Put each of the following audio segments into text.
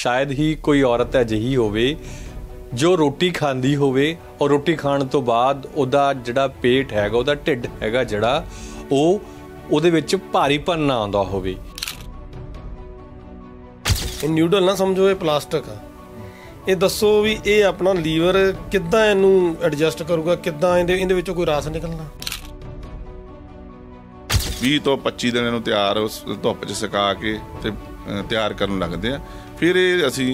ਸ਼ਾਇਦ ਹੀ ਕੋਈ ਔਰਤ ਅਜਿਹੀ ਹੋਵੇ ਜੋ ਰੋਟੀ ਖਾਂਦੀ ਹੋਵੇ ਔਰ ਰੋਟੀ ਖਾਣ ਤੋਂ ਬਾਅਦ ਉਹਦਾ ਜਿਹੜਾ ਪੇਟ ਹੈਗਾ ਉਹਦਾ ਢਿੱਡ ਹੈਗਾ ਜਿਹੜਾ ਉਹ ਉਹਦੇ ਵਿੱਚ ਭਾਰੀਪਨ ਨਾ ਆਉਂਦਾ ਹੋਵੇ ਇਹ ਨਿਊਡਲ ਨਾ ਸਮਝੋ ਇਹ ਪਲਾਸਟਿਕ ਆ ਇਹ ਦੱਸੋ ਵੀ ਇਹ ਆਪਣਾ ਲੀਵਰ ਕਿੱਦਾਂ ਇਹਨੂੰ ਐਡਜਸਟ ਕਰੂਗਾ ਕਿੱਦਾਂ ਇਹਦੇ ਇਹਦੇ ਵਿੱਚੋਂ ਕੋਈ ਰਾਸ ਨਿਕਲਣਾ 20 ਤੋਂ 25 ਦਿਨ ਇਹਨੂੰ ਤਿਆਰ ਧੁੱਪ 'ਚ ਸੁਕਾ ਕੇ ਤੇ ਤਿਆਰ ਕਰਨ ਲੱਗਦੇ ਆ ਫਿਰ ਇਹ ਅਸੀਂ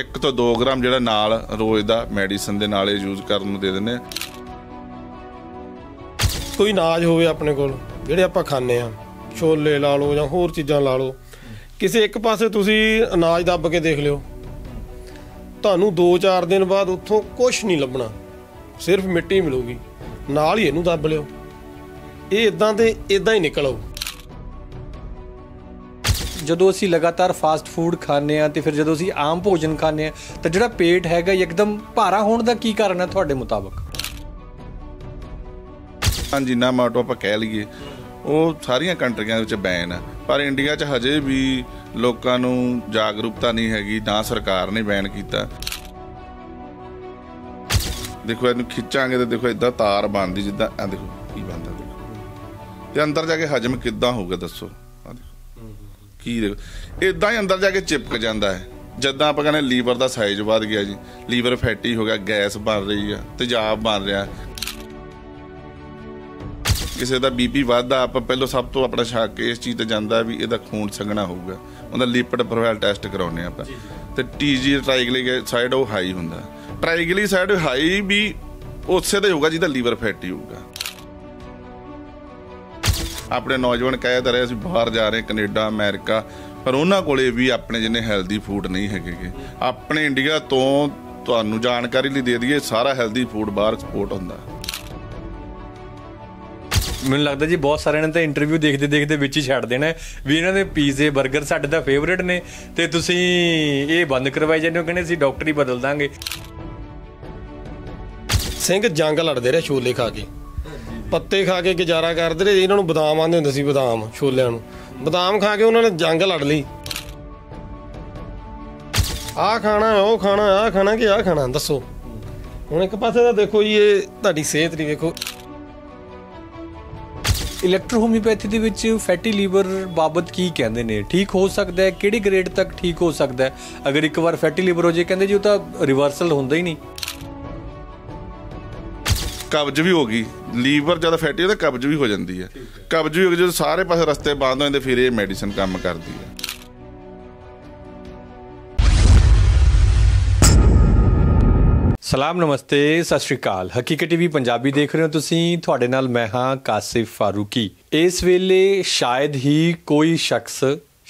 1 ਤੋਂ 2 ਗ੍ਰਾਮ ਜਿਹੜਾ ਨਾਲ ਰੋਜ਼ ਦਾ ਮੈਡੀਸਨ ਦੇ ਨਾਲ ਇਹ ਯੂਜ਼ ਕਰਨ ਨੂੰ ਦੇ ਦਿੰਦੇ ਆ ਕੋਈ ਨਾਜ ਹੋਵੇ ਆਪਣੇ ਕੋਲ ਜਿਹੜੇ ਆਪਾਂ ਖਾਣੇ ਆ ਛੋਲੇ ਲਾ ਲਓ ਜਾਂ ਹੋਰ ਚੀਜ਼ਾਂ ਲਾ ਲਓ ਕਿਸੇ ਇੱਕ ਪਾਸੇ ਤੁਸੀਂ ਅਨਾਜ ਦੱਬ ਕੇ ਦੇਖ ਲਿਓ ਤੁਹਾਨੂੰ 2-4 ਦਿਨ ਬਾਅਦ ਉੱਥੋਂ ਕੁਝ ਨਹੀਂ ਲੱਭਣਾ ਸਿਰਫ ਮਿੱਟੀ ਮਿਲੂਗੀ ਨਾਲ ਹੀ ਇਹਨੂੰ ਦੱਬ ਲਿਓ ਇਹ ਇਦਾਂ ਤੇ ਇਦਾਂ ਹੀ ਨਿਕਲੋ ਜਦੋਂ ਅਸੀਂ ਲਗਾਤਾਰ ਫਾਸਟ ਫੂਡ ਖਾਂਦੇ ਆ ਤੇ ਫਿਰ ਜਦੋਂ ਅਸੀਂ ਆਮ ਭੋਜਨ ਖਾਂਦੇ ਆ ਤਾਂ ਜਿਹੜਾ ਪੇਟ ਹੈਗਾ ਇੱਕਦਮ ਭਾਰਾ ਹੋਣ ਦਾ ਕੀ ਕਾਰਨ ਹੈ ਤੁਹਾਡੇ ਮੁਤਾਬਕ ਹਾਂਜੀ ਨਾ ਮਾਟੋ ਆਪਾਂ ਕਹਿ ਲਈਏ ਉਹ ਸਾਰੀਆਂ ਕੰਟਰੀਆਂ ਵਿੱਚ ਬੈਨ ਆ ਪਰ ਇੰਡੀਆ 'ਚ ਹਜੇ ਵੀ ਲੋਕਾਂ ਨੂੰ ਜਾਗਰੂਕਤਾ ਨਹੀਂ ਹੈਗੀ ਨਾ ਸਰਕਾਰ ਨੇ ਬੈਨ ਕੀਤਾ ਦੇਖੋ ਇਹਨੂੰ ਖਿੱਚਾਂਗੇ ਤਾਂ ਦੇਖੋ ਇਦਾਂ ਤਾਰ ਬਣਦੀ ਜਿੱਦਾਂ ਆ ਦੇਖੋ ਕੀ ਬਣਦਾ ਦੇਖੋ ਤੇ ਅੰਦਰ ਜਾ ਕੇ ਹਜਮ ਕਿੱਦਾਂ ਹੋਊਗਾ ਦੱਸੋ ਕੀ ਇਦਾਂ ਹੀ ਅੰਦਰ ਜਾ ਕੇ ਚਿਪਕ ਜਾਂਦਾ ਹੈ ਜਦੋਂ ਆਪਾਂ ਕਹਿੰਦੇ ਲੀਵਰ ਦਾ ਸਾਈਜ਼ ਵੱਧ ਗਿਆ ਜੀ ਲੀਵਰ ਫੈਟੀ ਹੋ ਗਿਆ ਗੈਸ ਬਣ ਰਹੀ ਆ ਤੇਜ਼ਾਬ ਬਣ ਰਿਹਾ ਕਿਸੇ ਦਾ ਬੀਪੀ ਵੱਧਦਾ ਆਪਾਂ ਪਹਿਲੋਂ ਸਭ ਤੋਂ ਆਪਣਾ ਸ਼ੱਕ ਇਸ ਚੀਜ਼ ਤੇ ਜਾਂਦਾ ਵੀ ਇਹਦਾ ਖੂਨ ਸੰਘਣਾ ਹੋਊਗਾ ਉਹਦਾ ਲਿਪਿਡ ਪ੍ਰੋਫਾਈਲ ਟੈਸਟ ਕਰਾਉਨੇ ਆਪਾਂ ਤੇ ਟੀਜੀ ਟ੍ਰਾਈਗਲੀਸਰਾਈਡ ਉਹ ਹਾਈ ਹੁੰਦਾ ਟ੍ਰਾਈਗਲੀਸਰਾਈਡ ਹਾਈ ਵੀ ਉਸੇ ਦਾ ਹੋਊਗਾ ਜਿਹਦਾ ਲੀਵਰ ਫੈਟੀ ਹੋਊਗਾ ਆਪਣੇ ਨੌਜਵਾਨ ਕਹਿ ਤਾਂ ਰਹੇ ਅਸੀਂ ਬਾਹਰ ਜਾ ਰਹੇ ਕੈਨੇਡਾ ਅਮਰੀਕਾ ਪਰ ਉਹਨਾਂ ਕੋਲੇ ਵੀ ਆਪਣੇ ਜਿੰਨੇ ਹੈਲਦੀ ਫੂਡ ਨਹੀਂ ਹੈਗੇਗੇ ਆਪਣੇ ਇੰਡੀਆ ਤੋਂ ਤੁਹਾਨੂੰ ਜਾਣਕਾਰੀ ਲਈ ਦੇ ਦਈਏ ਸਾਰਾ ਹੈਲਦੀ ਫੂਡ ਬਾਹਰ ਐਕਸਪੋਰਟ ਹੁੰਦਾ ਮੈਨੂੰ ਲੱਗਦਾ ਜੀ ਬਹੁਤ ਸਾਰਿਆਂ ਨੇ ਤਾਂ ਇੰਟਰਵਿਊ ਦੇਖਦੇ ਦੇਖਦੇ ਵਿੱਚ ਹੀ ਛੱਡ ਦੇਣਾ ਵੀ ਇਹਨਾਂ ਦੇ ਪੀਜ਼ੇ 버ਗਰ ਸਾਡੇ ਦਾ ਫੇਵਰਿਟ ਨੇ ਤੇ ਤੁਸੀਂ ਇਹ ਬੰਦ ਕਰਵਾਈ ਜਾਂਦੇ ਹੋ ਕਹਿੰਦੇ ਅਸੀਂ ਡਾਕਟਰ ਹੀ ਬਦਲ ਦਾਂਗੇ ਸਿੰਘ ਜੰਗ ਲੜਦੇ ਰਹੇ ਛੋਲੇ ਖਾ ਕੇ ਪੱਤੇ ਖਾ ਕੇ ਗੁਜ਼ਾਰਾ ਕਰਦੇ ਰਹੇ ਇਹਨਾਂ ਨੂੰ ਬਦਾਮ ਆਂਦੇ ਹੁੰਦੇ ਸੀ ਬਦਾਮ ਛੋਲਿਆਂ ਨੂੰ ਬਦਾਮ ਖਾ ਕੇ ਉਹਨਾਂ ਨੇ ਜੰਗ ਲੜ ਲਈ ਆ ਖਾਣਾ ਉਹ ਖਾਣਾ ਆ ਖਾਣਾ ਕਿ ਆ ਖਾਣਾ ਦੱਸੋ ਹੁਣ ਇੱਕ ਪਾਸੇ ਤਾਂ ਦੇਖੋ ਜੀ ਇਹ ਤੁਹਾਡੀ ਸਿਹਤ ਨਹੀਂ ਵੇਖੋ ਇਲੈਕਟ੍ਰੋ ਦੇ ਵਿੱਚ ਫੈਟੀ ਲੀਵਰ ਬਾਬਤ ਕੀ ਕਹਿੰਦੇ ਨੇ ਠੀਕ ਹੋ ਸਕਦਾ ਹੈ ਕਿਹੜੇ ਗ੍ਰੇਡ ਤੱਕ ਠੀਕ ਹੋ ਸਕਦਾ ਹੈ ਅਗਰ ਇੱਕ ਵਾਰ ਫੈਟੀ ਲੀਵਰ ਹੋ ਜੇ ਕਹਿੰਦੇ ਜੀ ਉਹ ਤਾਂ ਰਿਵਰਸਲ ਹੁੰਦਾ ਹੀ ਨਹੀਂ ਕਬਜ਼ ਵੀ ਹੋ ਗਈ ਲੀਵਰ ਜਿਆਦਾ ਫੈਟੀ ਤਾਂ ਕਬਜ਼ ਵੀ ਹੋ ਜਾਂਦੀ ਹੈ ਕਬਜ਼ ਵੀ ਹੋ ਗਈ ਸਾਰੇ ਪਾਸੇ ਰਸਤੇ ਬੰਦ ਹੋ ਜਾਂਦੇ ਫਿਰ ਇਹ ਮੈਡੀਸਨ ਕੰਮ ਕਰਦੀ ਹੈ ਸਲਾਮ ਨਮਸਤੇ ਸਤਿ ਸ਼੍ਰੀ ਅਕਾਲ ਹਕੀਕਤ ਟੀਵੀ ਪੰਜਾਬੀ ਦੇਖ ਰਹੇ ਹੋ ਤੁਸੀਂ ਤੁਹਾਡੇ ਨਾਲ ਮੈਂ ਹਾਂ ਕਾਸਿਫ ਫਾਰੂਕੀ ਇਸ ਵੇਲੇ ਸ਼ਾਇਦ ਹੀ ਕੋਈ ਸ਼ਖਸ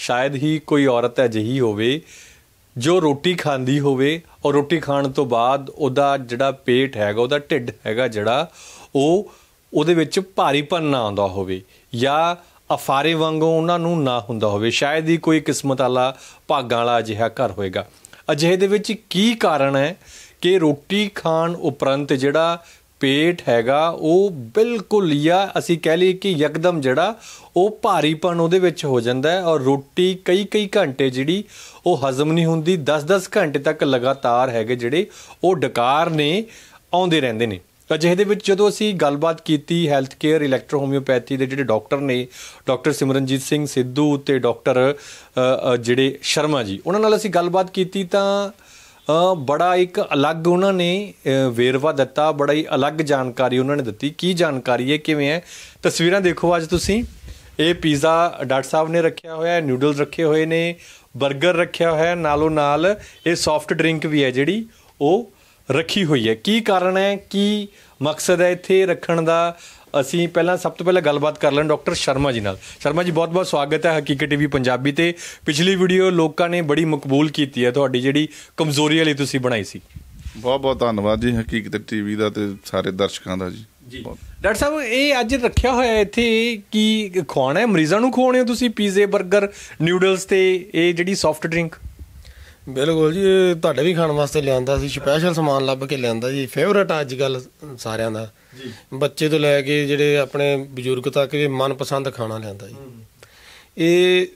ਸ਼ਾਇਦ ਹੀ ਕੋਈ ਔਰਤ ਅਜਿਹੀ ਹੋਵੇ ਜੋ ਰੋਟੀ ਖਾਂਦੀ ਹੋਵੇ ਔਰ ਰੋਟੀ ਖਾਣ ਤੋਂ ਬਾਅਦ ਉਹਦਾ ਜਿਹੜਾ ਪੇਟ ਹੈਗਾ ਉਹਦਾ ਢਿੱਡ ਹੈਗਾ ਜਿਹੜਾ ਉਹ ਉਹਦੇ ਵਿੱਚ ਭਾਰੀਪਨ ਨਾ ਆਉਂਦਾ ਹੋਵੇ ਜਾਂ ਅਫਾਰੇ ਵਾਂਗੂ ਉਹਨਾਂ ਨੂੰ ਨਾ ਹੁੰਦਾ ਹੋਵੇ ਸ਼ਾਇਦ ਹੀ ਕੋਈ ਕਿਸਮਤ ਵਾਲਾ ਭਾਗਾਂ ਵਾਲਾ ਅਜਿਹਾ ਘਰ ਹੋਏਗਾ ਅਜਿਹੇ ਦੇ ਵਿੱਚ ਕੀ ਕਾਰਨ ਹੈ ਕਿ ਰੋਟੀ ਖਾਣ ਉਪਰੰਤ ਜਿਹੜਾ ਪੇਟ ਹੈਗਾ ਉਹ ਬਿਲਕੁਲ ਜਾਂ ਅਸੀਂ ਕਹਿ ਲਈ ਕਿ ਇੱਕਦਮ ਜਿਹੜਾ ਉਹ ਭਾਰੀਪਨ ਉਹਦੇ ਵਿੱਚ ਹੋ ਜਾਂਦਾ ਹੈ ਔਰ ਰੋਟੀ ਕਈ ਕਈ ਘੰਟੇ ਜਿਹੜੀ ਉਹ ਹਜ਼ਮ ਨਹੀਂ ਹੁੰਦੀ 10-10 ਘੰਟੇ ਤੱਕ ਲਗਾਤਾਰ ਹੈਗੇ ਜਿਹੜੇ ਉਹ ਡਕਾਰ ਨੇ ਆਉਂਦੇ ਰਹਿੰਦੇ ਨੇ ਅਜਿਹੇ ਦੇ ਵਿੱਚ ਜਦੋਂ ਅਸੀਂ ਗੱਲਬਾਤ ਕੀਤੀ ਹੈਲਥ ਕੇਅਰ ਇਲੈਕਟ੍ਰੋ ਹੋਮਿਓਪੈਥੀ ਦੇ ਜਿਹੜੇ ਡਾਕਟਰ ਨੇ ਡਾਕਟਰ ਸਿਮਰਨਜੀਤ ਸਿੰਘ ਸਿੱਧੂ ਤੇ ਡਾਕਟਰ ਜਿਹੜੇ ਸ਼ਰਮਾ ਜੀ ਉਹਨਾਂ ਨਾਲ ਅਸੀਂ ਗੱਲਬਾਤ ਕੀਤੀ ਤਾਂ ਬੜਾ ਇੱਕ ਅਲੱਗ ਉਹਨਾਂ ਨੇ ਵੇਰਵਾ ਦਿੱਤਾ ਬੜਾ ਹੀ ਅਲੱਗ ਜਾਣਕਾਰੀ ਉਹਨਾਂ ਨੇ ਦਿੱਤੀ ਕੀ ਜਾਣਕਾਰੀ ਹੈ ਕਿਵੇਂ ਹੈ ਤਸਵੀਰਾਂ ਦੇਖੋ ਅੱਜ ਤੁਸੀਂ ਇਹ ਪੀਜ਼ਾ ਡਾਕਟਰ ਸਾਹਿਬ ਨੇ ਰੱਖਿਆ ਹੋਇਆ ਹੈ ਨੂਡਲਸ ਰੱਖੇ ਹੋਏ ਨੇ 버ਗਰ ਰੱਖਿਆ ਹੋਇਆ ਹੈ ਨਾਲੋਂ ਨਾਲ ਇਹ ਸੌਫਟ ਡਰਿੰਕ ਵੀ ਹੈ ਜਿਹੜੀ ਉਹ ਰੱਖੀ ਹੋਈ ਹੈ ਕੀ ਕਾਰਨ ਹੈ ਕੀ ਮਕਸਦ ਹੈ ਇੱਥੇ ਰੱਖਣ ਦਾ ਅਸੀਂ ਪਹਿਲਾਂ ਸਭ ਤੋਂ ਪਹਿਲਾਂ ਗੱਲਬਾਤ ਕਰ ਲੈਣ ਡਾਕਟਰ ਸ਼ਰਮਾ ਜੀ ਨਾਲ ਸ਼ਰਮਾ ਜੀ ਬਹੁਤ-ਬਹੁਤ ਸਵਾਗਤ ਹੈ ਹਕੀਕਤ ਟੀਵੀ ਪੰਜਾਬੀ ਤੇ ਪਿਛਲੀ ਵੀਡੀਓ ਲੋਕਾਂ ਨੇ ਬੜੀ ਮਕਬੂਲ ਕੀਤੀ ਹੈ ਤੁਹਾਡੀ ਜਿਹੜੀ ਕਮਜ਼ੋਰੀ ਵਾਲੀ ਤੁਸੀਂ ਬਣਾਈ ਸੀ ਬਹੁਤ-ਬਹੁਤ ਧੰਨਵਾਦ ਜੀ ਹਕੀਕਤ ਟੀਵੀ ਦਾ ਤੇ ਸਾਰੇ ਦਰਸ਼ਕਾਂ ਦਾ ਜੀ ਜੀ ਡਾਕਟਰ ਸਾਹਿਬ ਇਹ ਅੱਜ ਰੱਖਿਆ ਹੋਇਆ ਇੱਥੇ ਕੀ ਖਵਾਣਾ ਹੈ ਮਰੀਜ਼ਾਂ ਨੂੰ ਖਵਾਉਣੇ ਹੋ ਤੁਸੀਂ ਪੀਜ਼ੇ 버ਗਰ ਨਿਊਡਲਸ ਤੇ ਇਹ ਜਿਹੜੀ ਸੌਫਟ ਡਰਿੰਕ ਬਿਲਕੁਲ ਜੀ ਤੁਹਾਡੇ ਵੀ ਖਾਣ ਵਾਸਤੇ ਲਿਆਂਦਾ ਸੀ ਸਪੈਸ਼ਲ ਸਮਾਨ ਲੱਭ ਕੇ ਲਿਆਂਦਾ ਜੀ ਫੇਵਰਟ ਅੱਜ ਕੱਲ ਸਾਰਿਆਂ ਦਾ ਜੀ ਬੱਚੇ ਤੋਂ ਲੈ ਕੇ ਜਿਹੜੇ ਆਪਣੇ ਬਜ਼ੁਰਗ ਤੱਕ ਵੀ ਮਨਪਸੰਦ ਖਾਣਾ ਲਿਆਂਦਾ ਜੀ ਇਹ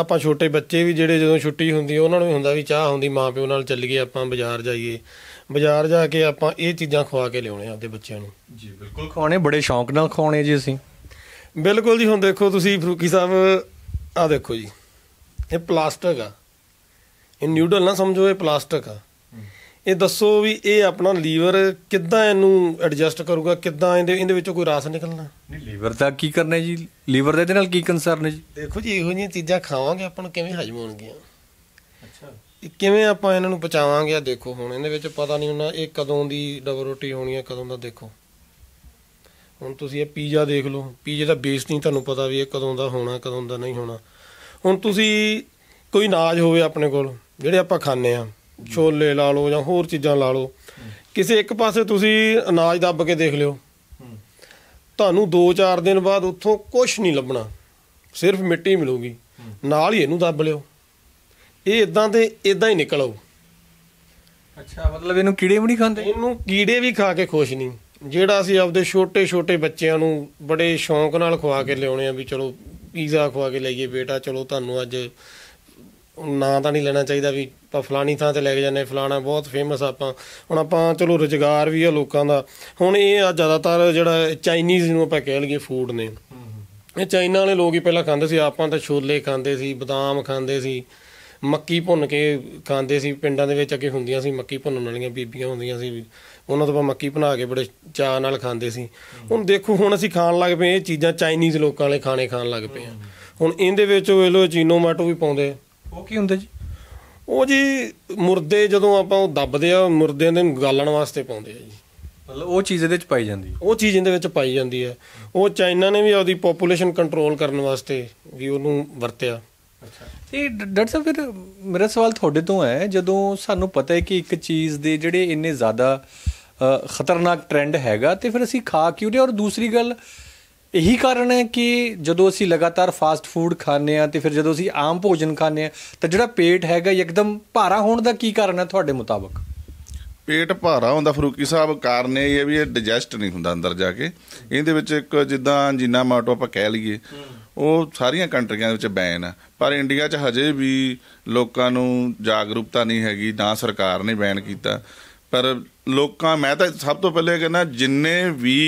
ਆਪਾਂ ਛੋਟੇ ਬੱਚੇ ਵੀ ਜਿਹੜੇ ਜਦੋਂ ਛੁੱਟੀ ਹੁੰਦੀ ਉਹਨਾਂ ਨੂੰ ਵੀ ਹੁੰਦਾ ਵੀ ਚਾਹ ਹੁੰਦੀ ਮਾਂ ਪਿਓ ਨਾਲ ਚੱਲੀਏ ਆਪਾਂ ਬਾਜ਼ਾਰ ਜਾਈਏ ਬਾਜ਼ਾਰ ਜਾ ਕੇ ਆਪਾਂ ਇਹ ਚੀਜ਼ਾਂ ਖਵਾ ਕੇ ਲਿਆਉਣੇ ਆਪਦੇ ਬੱਚਿਆਂ ਨੂੰ ਜੀ ਬਿਲਕੁਲ ਖਵਾਉਣੇ ਬੜੇ ਸ਼ੌਂਕ ਨਾਲ ਖਵਾਉਣੇ ਜੀ ਅਸੀਂ ਬਿਲਕੁਲ ਜੀ ਹੁਣ ਦੇਖੋ ਤੁਸੀਂ ਫਰੂਕੀ ਸਾਹਿਬ ਆ ਦੇਖੋ ਜੀ ਇਹ ਪਲਾਸਟਿਕ ਆ ਇਹ ਨਿਊਡਲ ਨਾ ਸਮਝੋ ਇਹ ਪਲਾਸਟਿਕ ਆ ਇਹ ਦੱਸੋ ਵੀ ਇਹ ਆਪਣਾ ਲੀਵਰ ਕਿੱਦਾਂ ਇਹਨੂੰ ਐਡਜਸਟ ਕਰੂਗਾ ਕਿੱਦਾਂ ਇਹਦੇ ਇਹਦੇ ਵਿੱਚੋਂ ਕੋਈ ਰਾਸ ਨਿਕਲਣਾ ਨਹੀਂ ਲੀਵਰ ਦਾ ਕੀ ਕਰਨਾ ਜੀ ਲੀਵਰ ਦੇ ਇਹਦੇ ਨਾਲ ਕੀ ਕੰਸਰਨ ਹੈ ਜੀ ਦੇਖੋ ਜੀ ਇਹੋ ਜਿਹੀਆਂ ਚੀਜ਼ਾਂ ਖਾਵਾਂਗੇ ਆਪਾਂ ਨੂੰ ਕਿਵੇਂ ਹਜਮ ਹੋਣਗੀਆਂ ਅੱਛਾ ਕਿਵੇਂ ਆਪਾਂ ਇਹਨਾਂ ਨੂੰ ਪਚਾਵਾਂਗੇ ਆ ਦੇਖੋ ਹੁਣ ਇਹਦੇ ਵਿੱਚ ਪਤਾ ਨਹੀਂ ਹੁੰਦਾ ਇਹ ਕਦੋਂ ਦੀ ਡਬਲ ਰੋਟੀ ਹੋਣੀ ਹੈ ਕਦੋਂ ਦਾ ਦੇਖੋ ਹੁਣ ਤੁਸੀਂ ਇਹ ਪੀਜ਼ਾ ਦੇਖ ਲਓ ਪੀਜ਼ੇ ਦਾ ਬੇਸ ਨਹੀਂ ਤੁਹਾਨੂੰ ਪਤਾ ਵੀ ਇਹ ਕਦੋਂ ਦਾ ਹੋਣਾ ਕਦੋਂ ਦਾ ਨਹੀਂ ਹੋਣਾ ਹੁਣ ਤੁਸੀਂ ਕੋਈ ਨਾਜ ਹੋਵੇ ਆਪਣੇ ਕੋਲ ਜਿਹੜੇ ਆਪਾਂ ਖਾਂਦੇ ਆ ਛੋਲੇ ਲਾ ਲਓ ਜਾਂ ਹੋਰ ਚੀਜ਼ਾਂ ਲਾ ਲਓ ਕਿਸੇ ਇੱਕ ਪਾਸੇ ਤੁਸੀਂ ਅਨਾਜ ਦੱਬ ਕੇ ਦੇਖ ਲਿਓ ਤੁਹਾਨੂੰ 2-4 ਦਿਨ ਬਾਅਦ ਉੱਥੋਂ ਕੁਝ ਨਹੀਂ ਲੱਭਣਾ ਸਿਰਫ ਮਿੱਟੀ ਮਿਲੂਗੀ ਨਾਲ ਹੀ ਇਹਨੂੰ ਦੱਬ ਲਿਓ ਇਹ ਇਦਾਂ ਤੇ ਇਦਾਂ ਹੀ ਨਿਕਲ ਆਊ ਅੱਛਾ ਮਤਲਬ ਇਹਨੂੰ ਕੀੜੇ ਵੀ ਨਹੀਂ ਖਾਂਦੇ ਇਹਨੂੰ ਕੀੜੇ ਵੀ ਖਾ ਕੇ ਖੁਸ਼ ਨਹੀਂ ਜਿਹੜਾ ਅਸੀਂ ਆਪਦੇ ਛੋਟੇ-ਛੋਟੇ ਬੱਚਿਆਂ ਨੂੰ ਬੜੇ ਸ਼ੌਂਕ ਨਾਲ ਖਵਾ ਕੇ ਲਿਆਉਣੇ ਆ ਵੀ ਚਲੋ ਪੀਜ਼ਾ ਖਵਾ ਕੇ ਲਈਏ ਬੇਟਾ ਚਲੋ ਤੁਹਾਨੂੰ ਅੱਜ ਨਾਂ ਤਾਂ ਨਹੀਂ ਲੈਣਾ ਚਾਹੀਦਾ ਵੀ ਆਪਾਂ ਫਲਾਣੀ ਥਾਂ ਤੇ ਲੈ ਕੇ ਜਾਂਦੇ ਫਲਾਣਾ ਬਹੁਤ ਫੇਮਸ ਆਪਾਂ ਹੁਣ ਆਪਾਂ ਚਲੋ ਰੋਜ਼ਗਾਰ ਵੀ ਆ ਲੋਕਾਂ ਦਾ ਹੁਣ ਇਹ ਆ ਜ਼ਿਆਦਾਤਰ ਜਿਹੜਾ ਚਾਈਨੀਜ਼ ਨੂੰ ਆਪਾਂ ਕਹਿ ਲਈਏ ਫੂਡ ਨੇ ਇਹ ਚਾਈਨਾ ਵਾਲੇ ਲੋਕ ਹੀ ਪਹਿਲਾਂ ਖਾਂਦੇ ਸੀ ਆਪਾਂ ਤਾਂ ਛੋਲੇ ਖਾਂਦੇ ਸੀ ਬਦਾਮ ਖਾਂਦੇ ਸੀ ਮੱਕੀ ਭੁੰਨ ਕੇ ਖਾਂਦੇ ਸੀ ਪਿੰਡਾਂ ਦੇ ਵਿੱਚ ਅੱਗੇ ਹੁੰਦੀਆਂ ਸੀ ਮੱਕੀ ਭੁੰਨਣ ਵਾਲੀਆਂ ਬੀਬੀਆਂ ਹੁੰਦੀਆਂ ਸੀ ਉਹਨਾਂ ਤੋਂ ਆਪਾਂ ਮੱਕੀ ਬਣਾ ਕੇ ਬੜੇ ਚਾਅ ਨਾਲ ਖਾਂਦੇ ਸੀ ਹੁਣ ਦੇਖੋ ਹੁਣ ਅਸੀਂ ਖਾਣ ਲੱਗ ਪਏ ਇਹ ਚੀਜ਼ਾਂ ਚਾਈਨੀਜ਼ ਲੋਕਾਂ ਵਾਲੇ ਖਾਣੇ ਖਾਣ ਲੱਗ ਪਏ ਹੁਣ ਇਹਦੇ ਵਿੱਚ ਉਹ ਲੋ ਚੀਨੋ ਮਾਟੋ ਵੀ ਪਾਉਂਦੇ ਉਹ ਕੀ ਹੁੰਦਾ ਜੀ ਉਹ ਜੀ ਮੁਰਦੇ ਜਦੋਂ ਆਪਾਂ ਉਹ ਦੱਬਦੇ ਆ ਮੁਰਦਿਆਂ ਦੇ ਗਾਲਣ ਵਾਸਤੇ ਪਾਉਂਦੇ ਆ ਜੀ ਮਤਲਬ ਉਹ ਚੀਜ਼ ਇਹਦੇ ਵਿੱਚ ਪਾਈ ਜਾਂਦੀ ਹੈ ਉਹ ਚੀਜ਼ ਇਹਦੇ ਵਿੱਚ ਪਾਈ ਜਾਂਦੀ ਹੈ ਉਹ ਚਾਈਨਾ ਨੇ ਵੀ ਆਪਦੀ ਪੋਪੂਲੇਸ਼ਨ ਕੰਟਰੋਲ ਕਰਨ ਵਾਸਤੇ ਵੀ ਉਹਨੂੰ ਵਰਤਿਆ ਅੱਛਾ ਤੇ ਡਾਕਟਰ ਸਾਹਿਬ ਫਿਰ ਮੇਰਾ ਸਵਾਲ ਤੁਹਾਡੇ ਤੋਂ ਹੈ ਜਦੋਂ ਸਾਨੂੰ ਪਤਾ ਹੈ ਕਿ ਇੱਕ ਚੀਜ਼ ਦੇ ਜਿਹੜੇ ਇੰਨੇ ਜ਼ਿਆਦਾ ਖਤਰਨਾਕ ਟ੍ਰੈਂਡ ਹੈਗਾ ਤੇ ਫਿਰ ਅਸੀਂ ਖਾ ਕਿਉਂ ਰਹੇ ਔਰ ਦੂਸਰੀ ਗੱਲ ਇਹੀ ਕਾਰਨ ਹੈ ਕਿ ਜਦੋਂ ਅਸੀਂ ਲਗਾਤਾਰ ਫਾਸਟ ਫੂਡ ਖਾਂਦੇ ਆ ਤੇ ਫਿਰ ਜਦੋਂ ਅਸੀਂ ਆਮ ਭੋਜਨ ਖਾਂਦੇ ਆ ਤਾਂ ਜਿਹੜਾ ਪੇਟ ਹੈਗਾ ਇੱਕਦਮ ਭਾਰਾ ਹੋਣ ਦਾ ਕੀ ਕਾਰਨ ਹੈ ਤੁਹਾਡੇ ਮੁਤਾਬਕ ਪੇਟ ਭਾਰਾ ਹੁੰਦਾ ਫਰੂਕੀ ਸਾਹਿਬ ਕਾਰਨ ਇਹ ਵੀ ਇਹ ਡਾਈਜੈਸਟ ਨਹੀਂ ਹੁੰਦਾ ਅੰਦਰ ਜਾ ਕੇ ਇਹਦੇ ਵਿੱਚ ਇੱਕ ਜਿੱਦਾਂ ਜਿੰਨਾ ਮਾਟੋ ਆਪਾਂ ਕਹਿ ਲਈਏ ਉਹ ਸਾਰੀਆਂ ਕੰਟਰੀਆਂ ਦੇ ਵਿੱਚ ਬੈਨ ਆ ਪਰ ਇੰਡੀਆ 'ਚ ਹਜੇ ਵੀ ਲੋਕਾਂ ਨੂੰ ਜਾਗਰੂਕਤਾ ਨਹੀਂ ਹੈਗੀ ਨਾ ਸਰਕਾਰ ਨੇ ਬੈਨ ਕੀਤਾ ਪਰ ਲੋਕਾਂ ਮੈਂ ਤਾਂ ਸਭ ਤੋਂ ਪਹਿਲੇ ਕਹਿੰਦਾ ਜਿੰਨੇ ਵੀ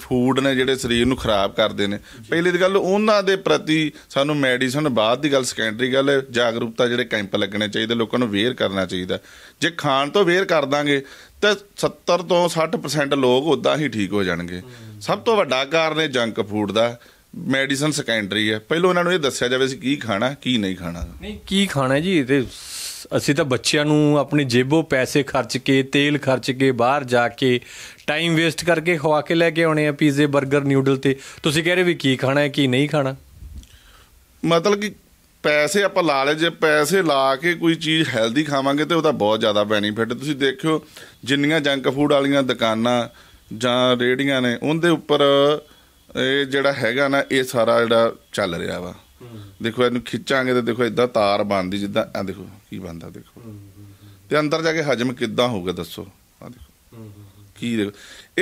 ਫੂਡ ਨੇ ਜਿਹੜੇ ਸਰੀਰ ਨੂੰ ਖਰਾਬ ਕਰਦੇ ਨੇ ਪਹਿਲੀ ਗੱਲ ਉਹਨਾਂ ਦੇ ਪ੍ਰਤੀ ਸਾਨੂੰ ਮੈਡੀਸਨ ਬਾਅਦ ਦੀ ਗੱਲ ਸੈਕੰਡਰੀ ਗੱਲ ਹੈ ਜਾਗਰੂਕਤਾ ਜਿਹੜੇ ਕੈਂਪ ਲੱਗਣੇ ਚਾਹੀਦੇ ਲੋਕਾਂ ਨੂੰ ਵੇਅਰ ਕਰਨਾ ਚਾਹੀਦਾ ਜੇ ਖਾਣ ਤੋਂ ਵੇਅਰ ਕਰ ਦਾਂਗੇ ਤਾਂ 70 ਤੋਂ 60% ਲੋਕ ਉਦਾਂ ਹੀ ਠੀਕ ਹੋ ਜਾਣਗੇ ਸਭ ਤੋਂ ਵੱਡਾ ਕਾਰਨ ਹੈ ਜੰਕ ਫੂਡ ਦਾ ਮੈਡੀਸਨ ਸੈਕੰਡਰੀ ਹੈ ਪਹਿਲਾਂ ਉਹਨਾਂ ਨੂੰ ਇਹ ਦੱਸਿਆ ਜਾਵੇ ਸੀ ਕੀ ਖਾਣਾ ਕੀ ਨਹੀਂ ਖਾਣਾ ਨਹੀਂ ਕੀ ਖਾਣਾ ਜੀ ਤੇ ਅਸੀਂ ਤਾਂ ਬੱਚਿਆਂ ਨੂੰ ਆਪਣੇ ਜੇਬੋਂ ਪੈਸੇ ਖਰਚ ਕੇ ਤੇਲ ਖਰਚ ਕੇ ਬਾਹਰ ਜਾ ਕੇ ਟਾਈਮ ਵੇਸਟ ਕਰਕੇ ਖਵਾ ਕੇ ਲੈ ਕੇ ਆਉਣੇ ਆ ਪੀਜ਼ੇ 버ਗਰ ਨਿਊਡਲ ਤੇ ਤੁਸੀਂ ਕਹਿ ਰਹੇ ਵੀ ਕੀ ਖਾਣਾ ਹੈ ਕੀ ਨਹੀਂ ਖਾਣਾ ਮਤਲਬ ਕਿ ਪੈਸੇ ਆਪਾਂ ਲਾ ਲਏ ਜੇ ਪੈਸੇ ਲਾ ਕੇ ਕੋਈ ਚੀਜ਼ ਹੈਲਦੀ ਖਾਵਾਂਗੇ ਤੇ ਉਹਦਾ ਬਹੁਤ ਜ਼ਿਆਦਾ ਬੈਨੀਫਿਟ ਤੁਸੀਂ ਦੇਖਿਓ ਜਿੰਨੀਆਂ ਜੰਕ ਫੂਡ ਵਾਲੀਆਂ ਦੁਕਾਨਾਂ ਜਾਂ ਰੇੜੀਆਂ ਨੇ ਉਹਦੇ ਉੱਪਰ ਇਹ ਜਿਹੜਾ ਹੈਗਾ ਨਾ ਇਹ ਸਾਰਾ ਜਿਹੜਾ ਚੱਲ ਰਿਹਾ ਵਾ ਦੇਖੋ ਇਹਨੂੰ ਖਿੱਚਾਂਗੇ ਤਾਂ ਦੇਖੋ ਇਦਾਂ ਤਾਰ ਬਣਦੀ ਜਿੱਦਾਂ ਆ ਦੇਖੋ ਕੀ ਬਣਦਾ ਦੇਖੋ ਤੇ ਅੰਦਰ ਜਾ ਕੇ ਹਜਮ ਕਿੱਦਾਂ ਹੋਊਗਾ ਦੱਸੋ ਆ ਦੇਖੋ ਕੀ ਦੇਖੋ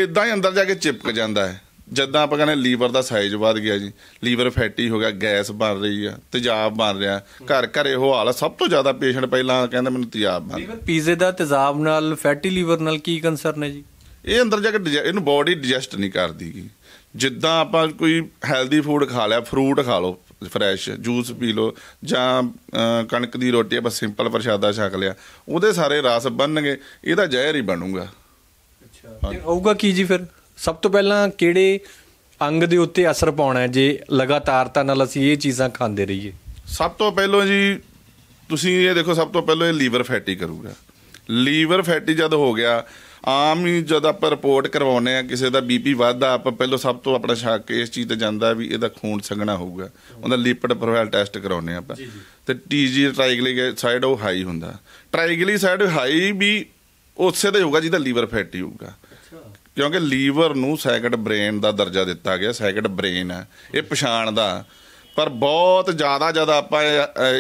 ਇਦਾਂ ਹੀ ਅੰਦਰ ਜਾ ਕੇ ਚਿਪਕ ਜਾਂਦਾ ਹੈ ਜਦੋਂ ਆਪਾਂ ਕਹਿੰਦੇ ਲੀਵਰ ਦਾ ਸਾਈਜ਼ ਵਧ ਗਿਆ ਜੀ ਲੀਵਰ ਫੈਟੀ ਹੋ ਗਿਆ ਗੈਸ ਬਣ ਰਹੀ ਆ ਤੇਜ਼ਾਬ ਬਣ ਰਿਹਾ ਘਰ ਘਰ ਇਹੋ ਹਾਲ ਸਭ ਤੋਂ ਜ਼ਿਆਦਾ ਪੇਸ਼ੈਂਟ ਪਹਿਲਾਂ ਕਹਿੰਦਾ ਮੈਨੂੰ ਤੇਜ਼ਾਬ ਬਣ ਲੀਵਰ ਪੀਜ਼ੇ ਦਾ ਤੇਜ਼ਾਬ ਨਾਲ ਫੈਟੀ ਲੀਵਰ ਨਾਲ ਕੀ ਕੰਸਰਨ ਹੈ ਜੀ ਇਹ ਅੰਦਰ ਜਾ ਕੇ ਇਹਨੂੰ ਬਾਡੀ ਡਾਈਜੈਸਟ ਨਹੀਂ ਕਰਦੀ ਜਿੱਦਾਂ ਆਪਾਂ ਕੋਈ ਹੈਲਦੀ ਫੂਡ ਖਾ ਲਿਆ ਫਰੂਟ ਖਾ ਲਓ ਫਰੈਸ਼ ਜੂਸ ਪੀ ਲਓ ਜਾਂ ਕਣਕ ਦੀ ਰੋਟੀ ਬਸ ਸਿੰਪਲ ਪ੍ਰਸ਼ਾਦਾ ਛਕ ਲਿਆ ਉਹਦੇ ਸਾਰੇ ਰਾਸ ਬਣਨਗੇ ਇਹਦਾ ਜ਼ਹਿਰ ਹੀ ਬਣੂਗਾ ਅੱਛਾ ਤੇ ਹੋਊਗਾ ਕੀ ਜੀ ਫਿਰ ਸਭ ਤੋਂ ਪਹਿਲਾਂ ਕਿਹੜੇ ਅੰਗ ਦੇ ਉੱਤੇ ਅਸਰ ਪਾਉਣਾ ਹੈ ਜੇ ਲਗਾਤਾਰਤਾ ਨਾਲ ਅਸੀਂ ਇਹ ਚੀਜ਼ਾਂ ਖਾਂਦੇ ਰਹੀਏ ਸਭ ਤੋਂ ਪਹਿਲਾਂ ਜੀ ਤੁਸੀਂ ਇਹ ਦੇਖੋ ਸਭ ਤੋਂ ਪਹਿਲਾਂ ਇਹ ਲੀਵਰ ਫੈਟੀ ਕਰੂਗਾ ਲੀਵਰ ਫੈਟੀ ਜਦ ਹੋ ਗਿਆ ਆਮ ਹੀ ਜਦ ਆਪਾਂ ਰਿਪੋਰਟ ਕਰਵਾਉਨੇ ਆ ਕਿਸੇ ਦਾ ਬੀਪੀ ਵੱਧਦਾ ਆਪਾਂ ਪਹਿਲਾਂ ਸਭ ਤੋਂ ਆਪਣਾ ਸ਼ੱਕ ਇਸ ਚੀਜ਼ ਤੇ ਜਾਂਦਾ ਵੀ ਇਹਦਾ ਖੂਨ ਸੰਗਣਾ ਹੋਊਗਾ ਉਹਦਾ ਲਿਪਿਡ ਪ੍ਰੋਫਾਈਲ ਟੈਸਟ ਕਰਾਉਨੇ ਆਪਾਂ ਤੇ ਟੀਜੀ ਟ੍ਰਾਈਗਲੀਸਾਈਡ ਉਹ ਹਾਈ ਹੁੰਦਾ ਟ੍ਰਾਈਗਲੀਸਾਈਡ ਹਾਈ ਵੀ ਉਸੇ ਦਾ ਹੋਊਗਾ ਜਿਹਦਾ ਲੀਵਰ ਫੈਟੀ ਹੋਊਗਾ ਕਿਉਂਕਿ ਲੀਵਰ ਨੂੰ ਸੈਕਟ ਬ੍ਰੇਨ ਦਾ ਦਰਜਾ ਦਿੱਤਾ ਗਿਆ ਸੈਕਟ ਬ੍ਰੇਨ ਹੈ ਇਹ ਪਛਾਣਦਾ ਪਰ ਬਹੁਤ ਜ਼ਿਆਦਾ ਜ਼ਿਆਦਾ ਆਪਾਂ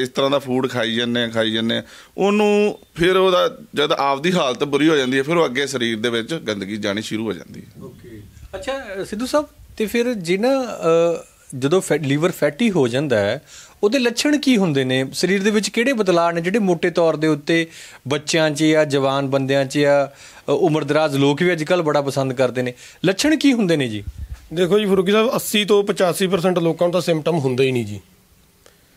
ਇਸ ਤਰ੍ਹਾਂ ਦਾ ਫੂਡ ਖਾਈ ਜੰਨੇ ਆ ਖਾਈ ਜੰਨੇ ਆ ਉਹਨੂੰ ਫਿਰ ਉਹਦਾ ਜਦ ਆਪਦੀ ਹਾਲਤ ਬੁਰੀ ਹੋ ਜਾਂਦੀ ਹੈ ਫਿਰ ਉਹ ਅੱਗੇ ਸਰੀਰ ਦੇ ਵਿੱਚ ਗੰਦਗੀ ਜਾਣੀ ਸ਼ੁਰੂ ਹੋ ਜਾਂਦੀ ਹੈ ਓਕੇ ਅੱਛਾ ਸਿੱਧੂ ਸਾਹਿਬ ਤੇ ਫਿਰ ਜਿਹਨਾਂ ਜਦੋਂ ਲੀਵਰ ਫੈਟੀ ਹੋ ਜਾਂਦਾ ਹੈ ਉਹਦੇ ਲੱਛਣ ਕੀ ਹੁੰਦੇ ਨੇ ਸਰੀਰ ਦੇ ਵਿੱਚ ਕਿਹੜੇ ਬਦਲਾਅ ਨੇ ਜਿਹੜੇ ਮੋٹے ਤੌਰ ਦੇ ਉੱਤੇ ਬੱਚਿਆਂ 'ਚ ਜਾਂ ਜਵਾਨ ਬੰਦਿਆਂ 'ਚ ਜਾਂ ਉਮਰਦਰਾਜ਼ ਲੋਕ ਵੀ ਅੱਜਕੱਲ ਬੜਾ ਪਸੰਦ ਕਰਦੇ ਨੇ ਲੱਛਣ ਕੀ ਹੁੰਦੇ ਨੇ ਜੀ ਦੇਖੋ ਜੀ ਫਰੂਕੀ ਸਾਹਿਬ 80 ਤੋਂ 85% ਲੋਕਾਂ ਨੂੰ ਤਾਂ ਸਿੰਪਟਮ ਹੁੰਦੇ ਹੀ ਨਹੀਂ ਜੀ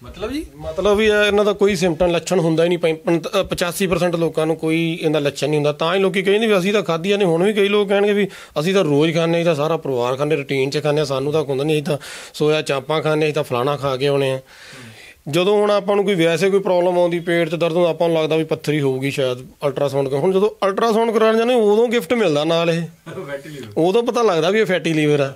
ਮਤਲਬ ਜੀ ਮਤਲਬ ਵੀ ਇਹਨਾਂ ਦਾ ਕੋਈ ਸਿੰਪਟਮ ਲੱਛਣ ਹੁੰਦਾ ਹੀ ਨਹੀਂ 85% ਲੋਕਾਂ ਨੂੰ ਕੋਈ ਇਹਦਾ ਲੱਛਣ ਨਹੀਂ ਹੁੰਦਾ ਤਾਂ ਹੀ ਲੋਕੀ ਕਹਿੰਦੇ ਵੀ ਅਸੀਂ ਤਾਂ ਖਾਧੀਆਂ ਨੇ ਹੁਣ ਵੀ ਕਈ ਲੋਕ ਕਹਿਣਗੇ ਵੀ ਅਸੀਂ ਤਾਂ ਰੋਜ਼ ਖਾਂਦੇ ਆਂ ਤਾਂ ਸਾਰਾ ਪਰਿਵਾਰ ਖਾਂਦੇ ਰੁਟੀਨ 'ਚ ਖਾਂਦੇ ਸਾਨੂੰ ਤਾਂ ਹੁੰਦਾ ਨਹੀਂ ਅਸੀਂ ਤਾਂ ਸੋਇਆ ਚਾਪਾਂ ਖਾਂਦੇ ਅਸੀਂ ਤਾਂ ਫਲਾਣਾ ਖਾ ਕੇ ਆਉਣੇ ਆ ਜਦੋਂ ਹੁਣ ਆਪਾਂ ਨੂੰ ਕੋਈ ਵੈਸੇ ਕੋਈ ਪ੍ਰੋਬਲਮ ਆਉਂਦੀ ਪੇਟ 'ਚ ਦਰਦ ਹੁੰਦਾ ਆਪਾਂ ਨੂੰ ਲੱਗਦਾ ਵੀ ਪੱਥਰੀ ਹੋਊਗੀ ਸ਼ਾਇਦ ਅਲਟਰਾਸਾਊਂਡ ਕਰ ਹੁਣ ਜਦੋਂ ਅਲਟਰਾਸਾਊਂਡ ਕਰਾਉਣ ਜਾਂਦੇ ਉਦੋਂ ਗਿਫਟ ਮਿਲਦਾ ਨਾਲ ਇਹ ਉਦੋਂ ਪਤਾ ਲੱਗਦਾ ਵੀ ਇਹ ਫੈਟੀ ਲੀਵਰ ਆ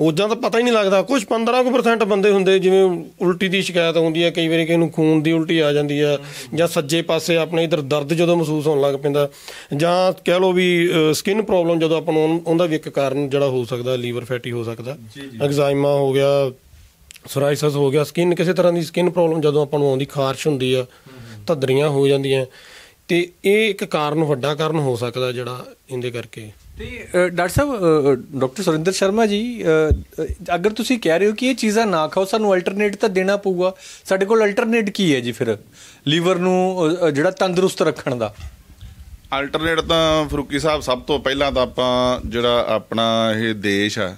ਉਦੋਂ ਤਾਂ ਪਤਾ ਹੀ ਨਹੀਂ ਲੱਗਦਾ ਕੁਝ 15% ਬੰਦੇ ਹੁੰਦੇ ਜਿਵੇਂ ਉਲਟੀ ਦੀ ਸ਼ਿਕਾਇਤ ਆਉਂਦੀ ਹੈ ਕਈ ਵਾਰੀ ਕਿਸੇ ਨੂੰ ਖੂਨ ਦੀ ਉਲਟੀ ਆ ਜਾਂਦੀ ਹੈ ਜਾਂ ਸੱਜੇ ਪਾਸੇ ਆਪਣੇ ਇਧਰ ਦਰਦ ਜਦੋਂ ਮਹਿਸੂਸ ਹੋਣ ਲੱਗ ਪੈਂਦਾ ਜਾਂ ਕਹਿ ਲਓ ਵੀ ਸਕਿਨ ਪ੍ਰੋਬਲਮ ਜਦੋਂ ਆਪਾਂ ਨੂੰ ਉਹਦਾ ਵੀ ਇੱਕ ਕਾਰਨ ਜਿਹੜਾ ਹੋ ਸਕਦਾ ਲੀਵਰ ਫੈਟੀ ਹੋ ਸਕਦਾ ਐਗਜ਼ਾਈਮਾ ਹੋ ਗਿਆ ਸੋਰਾਇਸਸ ਹੋ ਗਿਆ ਸਕਿਨ ਕਿਸੇ ਤਰ੍ਹਾਂ ਦੀ ਸਕਿਨ ਪ੍ਰੋਬਲਮ ਜਦੋਂ ਆਪਾਂ ਨੂੰ ਆਉਂਦੀ ਖਾਰਸ਼ ਹੁੰਦੀ ਆ ਧੱਦਰੀਆਂ ਹੋ ਜਾਂਦੀਆਂ ਤੇ ਇਹ ਇੱਕ ਕਾਰਨ ਵੱਡਾ ਕਾਰਨ ਹੋ ਸਕਦਾ ਜਿਹੜਾ ਇਹਦੇ ਕਰਕੇ ਤੇ ਡਾਕਟਰ ਸਾਹਿਬ ਡਾਕਟਰ ਸੁਰਿੰਦਰ ਸ਼ਰਮਾ ਜੀ ਅਗਰ ਤੁਸੀਂ ਕਹਿ ਰਹੇ ਹੋ ਕਿ ਇਹ ਚੀਜ਼ਾਂ ਨਾ ਖਾਓ ਸਾਨੂੰ ਅਲਟਰਨੇਟ ਤਾਂ ਦੇਣਾ ਪਊਗਾ ਸਾਡੇ ਕੋਲ ਅਲਟਰਨੇਟ ਕੀ ਹੈ ਜੀ ਫਿਰ ਲੀਵਰ ਨੂੰ ਜਿਹੜਾ ਤੰਦਰੁਸਤ ਰੱਖਣ ਦਾ ਅਲਟਰਨੇਟ ਤਾਂ ਫਰੂਕੀ ਸਾਹਿਬ ਸਭ ਤੋਂ ਪਹਿਲਾਂ ਤਾਂ ਆਪਾਂ ਜਿਹੜਾ ਆਪਣਾ ਇਹ ਦੇਸ਼ ਆ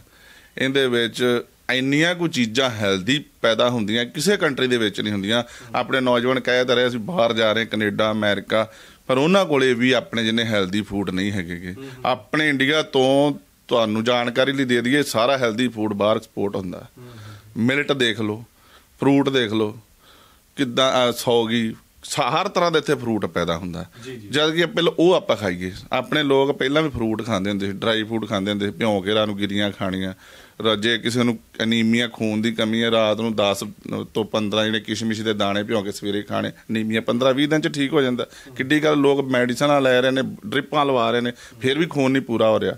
ਇਹਦੇ ਵਿੱਚ ਇੰਨੀਆਂ ਕੁ ਚੀਜ਼ਾਂ ਹੈਲਦੀ ਪੈਦਾ ਹੁੰਦੀਆਂ ਕਿਸੇ ਕੰਟਰੀ ਦੇ ਵਿੱਚ ਨਹੀਂ ਹੁੰਦੀਆਂ ਆਪਣੇ ਨੌਜਵਾਨ ਕਹਿ ਤਾਂ ਰਹੇ ਅਸੀਂ ਬਾਹਰ ਜਾ ਰਹੇ ਕੈਨੇਡਾ ਅਮਰੀਕਾ ਪਰ ਉਹਨਾਂ ਕੋਲੇ ਵੀ ਆਪਣੇ ਜਿੰਨੇ ਹੈਲਦੀ ਫੂਡ ਨਹੀਂ ਹੈਗੇਗੇ ਆਪਣੇ ਇੰਡੀਆ ਤੋਂ ਤੁਹਾਨੂੰ ਜਾਣਕਾਰੀ ਲਈ ਦੇ ਦਈਏ ਸਾਰਾ ਹੈਲਦੀ ਫੂਡ ਬਾਹਰ ਐਕਸਪੋਰਟ ਹੁੰਦਾ ਮਿਲਟ ਦੇਖ ਲਓ ਫਰੂਟ ਦੇਖ ਲਓ ਕਿੱਦਾਂ ਸੌਗੀ ਹਰ ਤਰ੍ਹਾਂ ਦੇ ਇੱਥੇ ਫਰੂਟ ਪੈਦਾ ਹੁੰਦਾ ਜਦ ਕਿ ਪਹਿਲ ਉਹ ਆਪਾਂ ਖਾਈਏ ਆਪਣੇ ਲੋਕ ਪਹਿਲਾਂ ਵੀ ਫਰੂਟ ਖਾਂਦੇ ਹੁੰਦੇ ਸੀ ਡਰਾਈ ਫੂਡ ਖਾਂਦੇ ਹੁੰਦੇ ਸੀ ਭਿਉਂ ਕੇ ਰਾਂ ਨੂੰ ਗਿਰੀਆਂ ਖਾਣੀਆਂ ਰਜੇ ਕਿਸੇ ਨੂੰ ਅਨੀਮੀਆ ਖੂਨ ਦੀ ਕਮੀ ਹੈ ਰਾਤ ਨੂੰ 10 ਤੋਂ 15 ਜਿਹੜੇ ਕਿਸ਼ਮਿਸ਼ ਦੇ ਦਾਣੇ ਭਿਓ ਕੇ ਸਵੇਰੇ ਖਾਣੇ ਅਨੀਮੀਆ 15 20 ਦਿਨ ਚ ਠੀਕ ਹੋ ਜਾਂਦਾ ਕਿੱਡੀ ਗੱਲ ਲੋਕ ਮੈਡੀਸਨਾਂ ਲੈ ਰਹੇ ਨੇ ਡ੍ਰਿਪਾਂ ਲਵਾ ਰਹੇ ਨੇ ਫਿਰ ਵੀ ਖੂਨ ਨਹੀਂ ਪੂਰਾ ਹੋ ਰਿਹਾ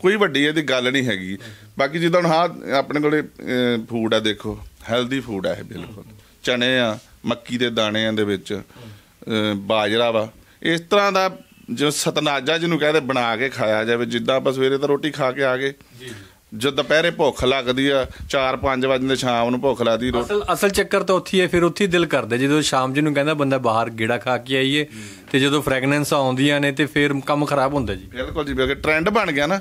ਕੋਈ ਵੱਡੀ ਇਹਦੀ ਗੱਲ ਨਹੀਂ ਹੈਗੀ ਬਾਕੀ ਜਿੱਦਾਂ ਹੁਣ ਹਾਂ ਆਪਣੇ ਕੋਲੇ ਫੂਡ ਆ ਦੇਖੋ ਹੈਲਦੀ ਫੂਡ ਆ ਇਹ ਬਿਲਕੁਲ ਚਣੇ ਆ ਮੱਕੀ ਦੇ ਦਾਣੇ ਆ ਦੇ ਵਿੱਚ ਬਾਜਰਾ ਵਾ ਇਸ ਤਰ੍ਹਾਂ ਦਾ ਜੋ ਸਤਨਾਜਾ ਜਿਹਨੂੰ ਕਹਿੰਦੇ ਬਣਾ ਕੇ ਖਾਇਆ ਜਾਵੇ ਜਿੱਦਾਂ ਆਪਾਂ ਸਵੇਰੇ ਤਾਂ ਰੋਟੀ ਖਾ ਕੇ ਆ ਗਏ ਜੀ ਜਦ ਦੁਪਹਿਰੇ ਭੁੱਖ ਲੱਗਦੀ ਆ 4-5 ਵਜੇ ਦੇ ਸ਼ਾਮ ਨੂੰ ਭੁੱਖ ਲੱਗਦੀ ਅਸਲ ਅਸਲ ਚੱਕਰ ਤਾਂ ਉੱਥੇ ਹੀ ਹੈ ਫਿਰ ਉੱਥੇ ਦਿਲ ਕਰਦਾ ਜਦੋਂ ਸ਼ਾਮ ਜੀ ਨੂੰ ਕਹਿੰਦਾ ਬੰਦਾ ਬਾਹਰ ਗੇੜਾ ਖਾ ਕੇ ਆਈਏ ਤੇ ਜਦੋਂ ਫ੍ਰੈਗਨੈਂਸ ਆਉਂਦੀਆਂ ਨੇ ਤੇ ਫਿਰ ਕੰਮ ਖਰਾਬ ਹੁੰਦਾ ਜੀ ਬਿਲਕੁਲ ਜੀ ਬਿਲਕੁਲ ਟ੍ਰੈਂਡ ਬਣ ਗਿਆ ਨਾ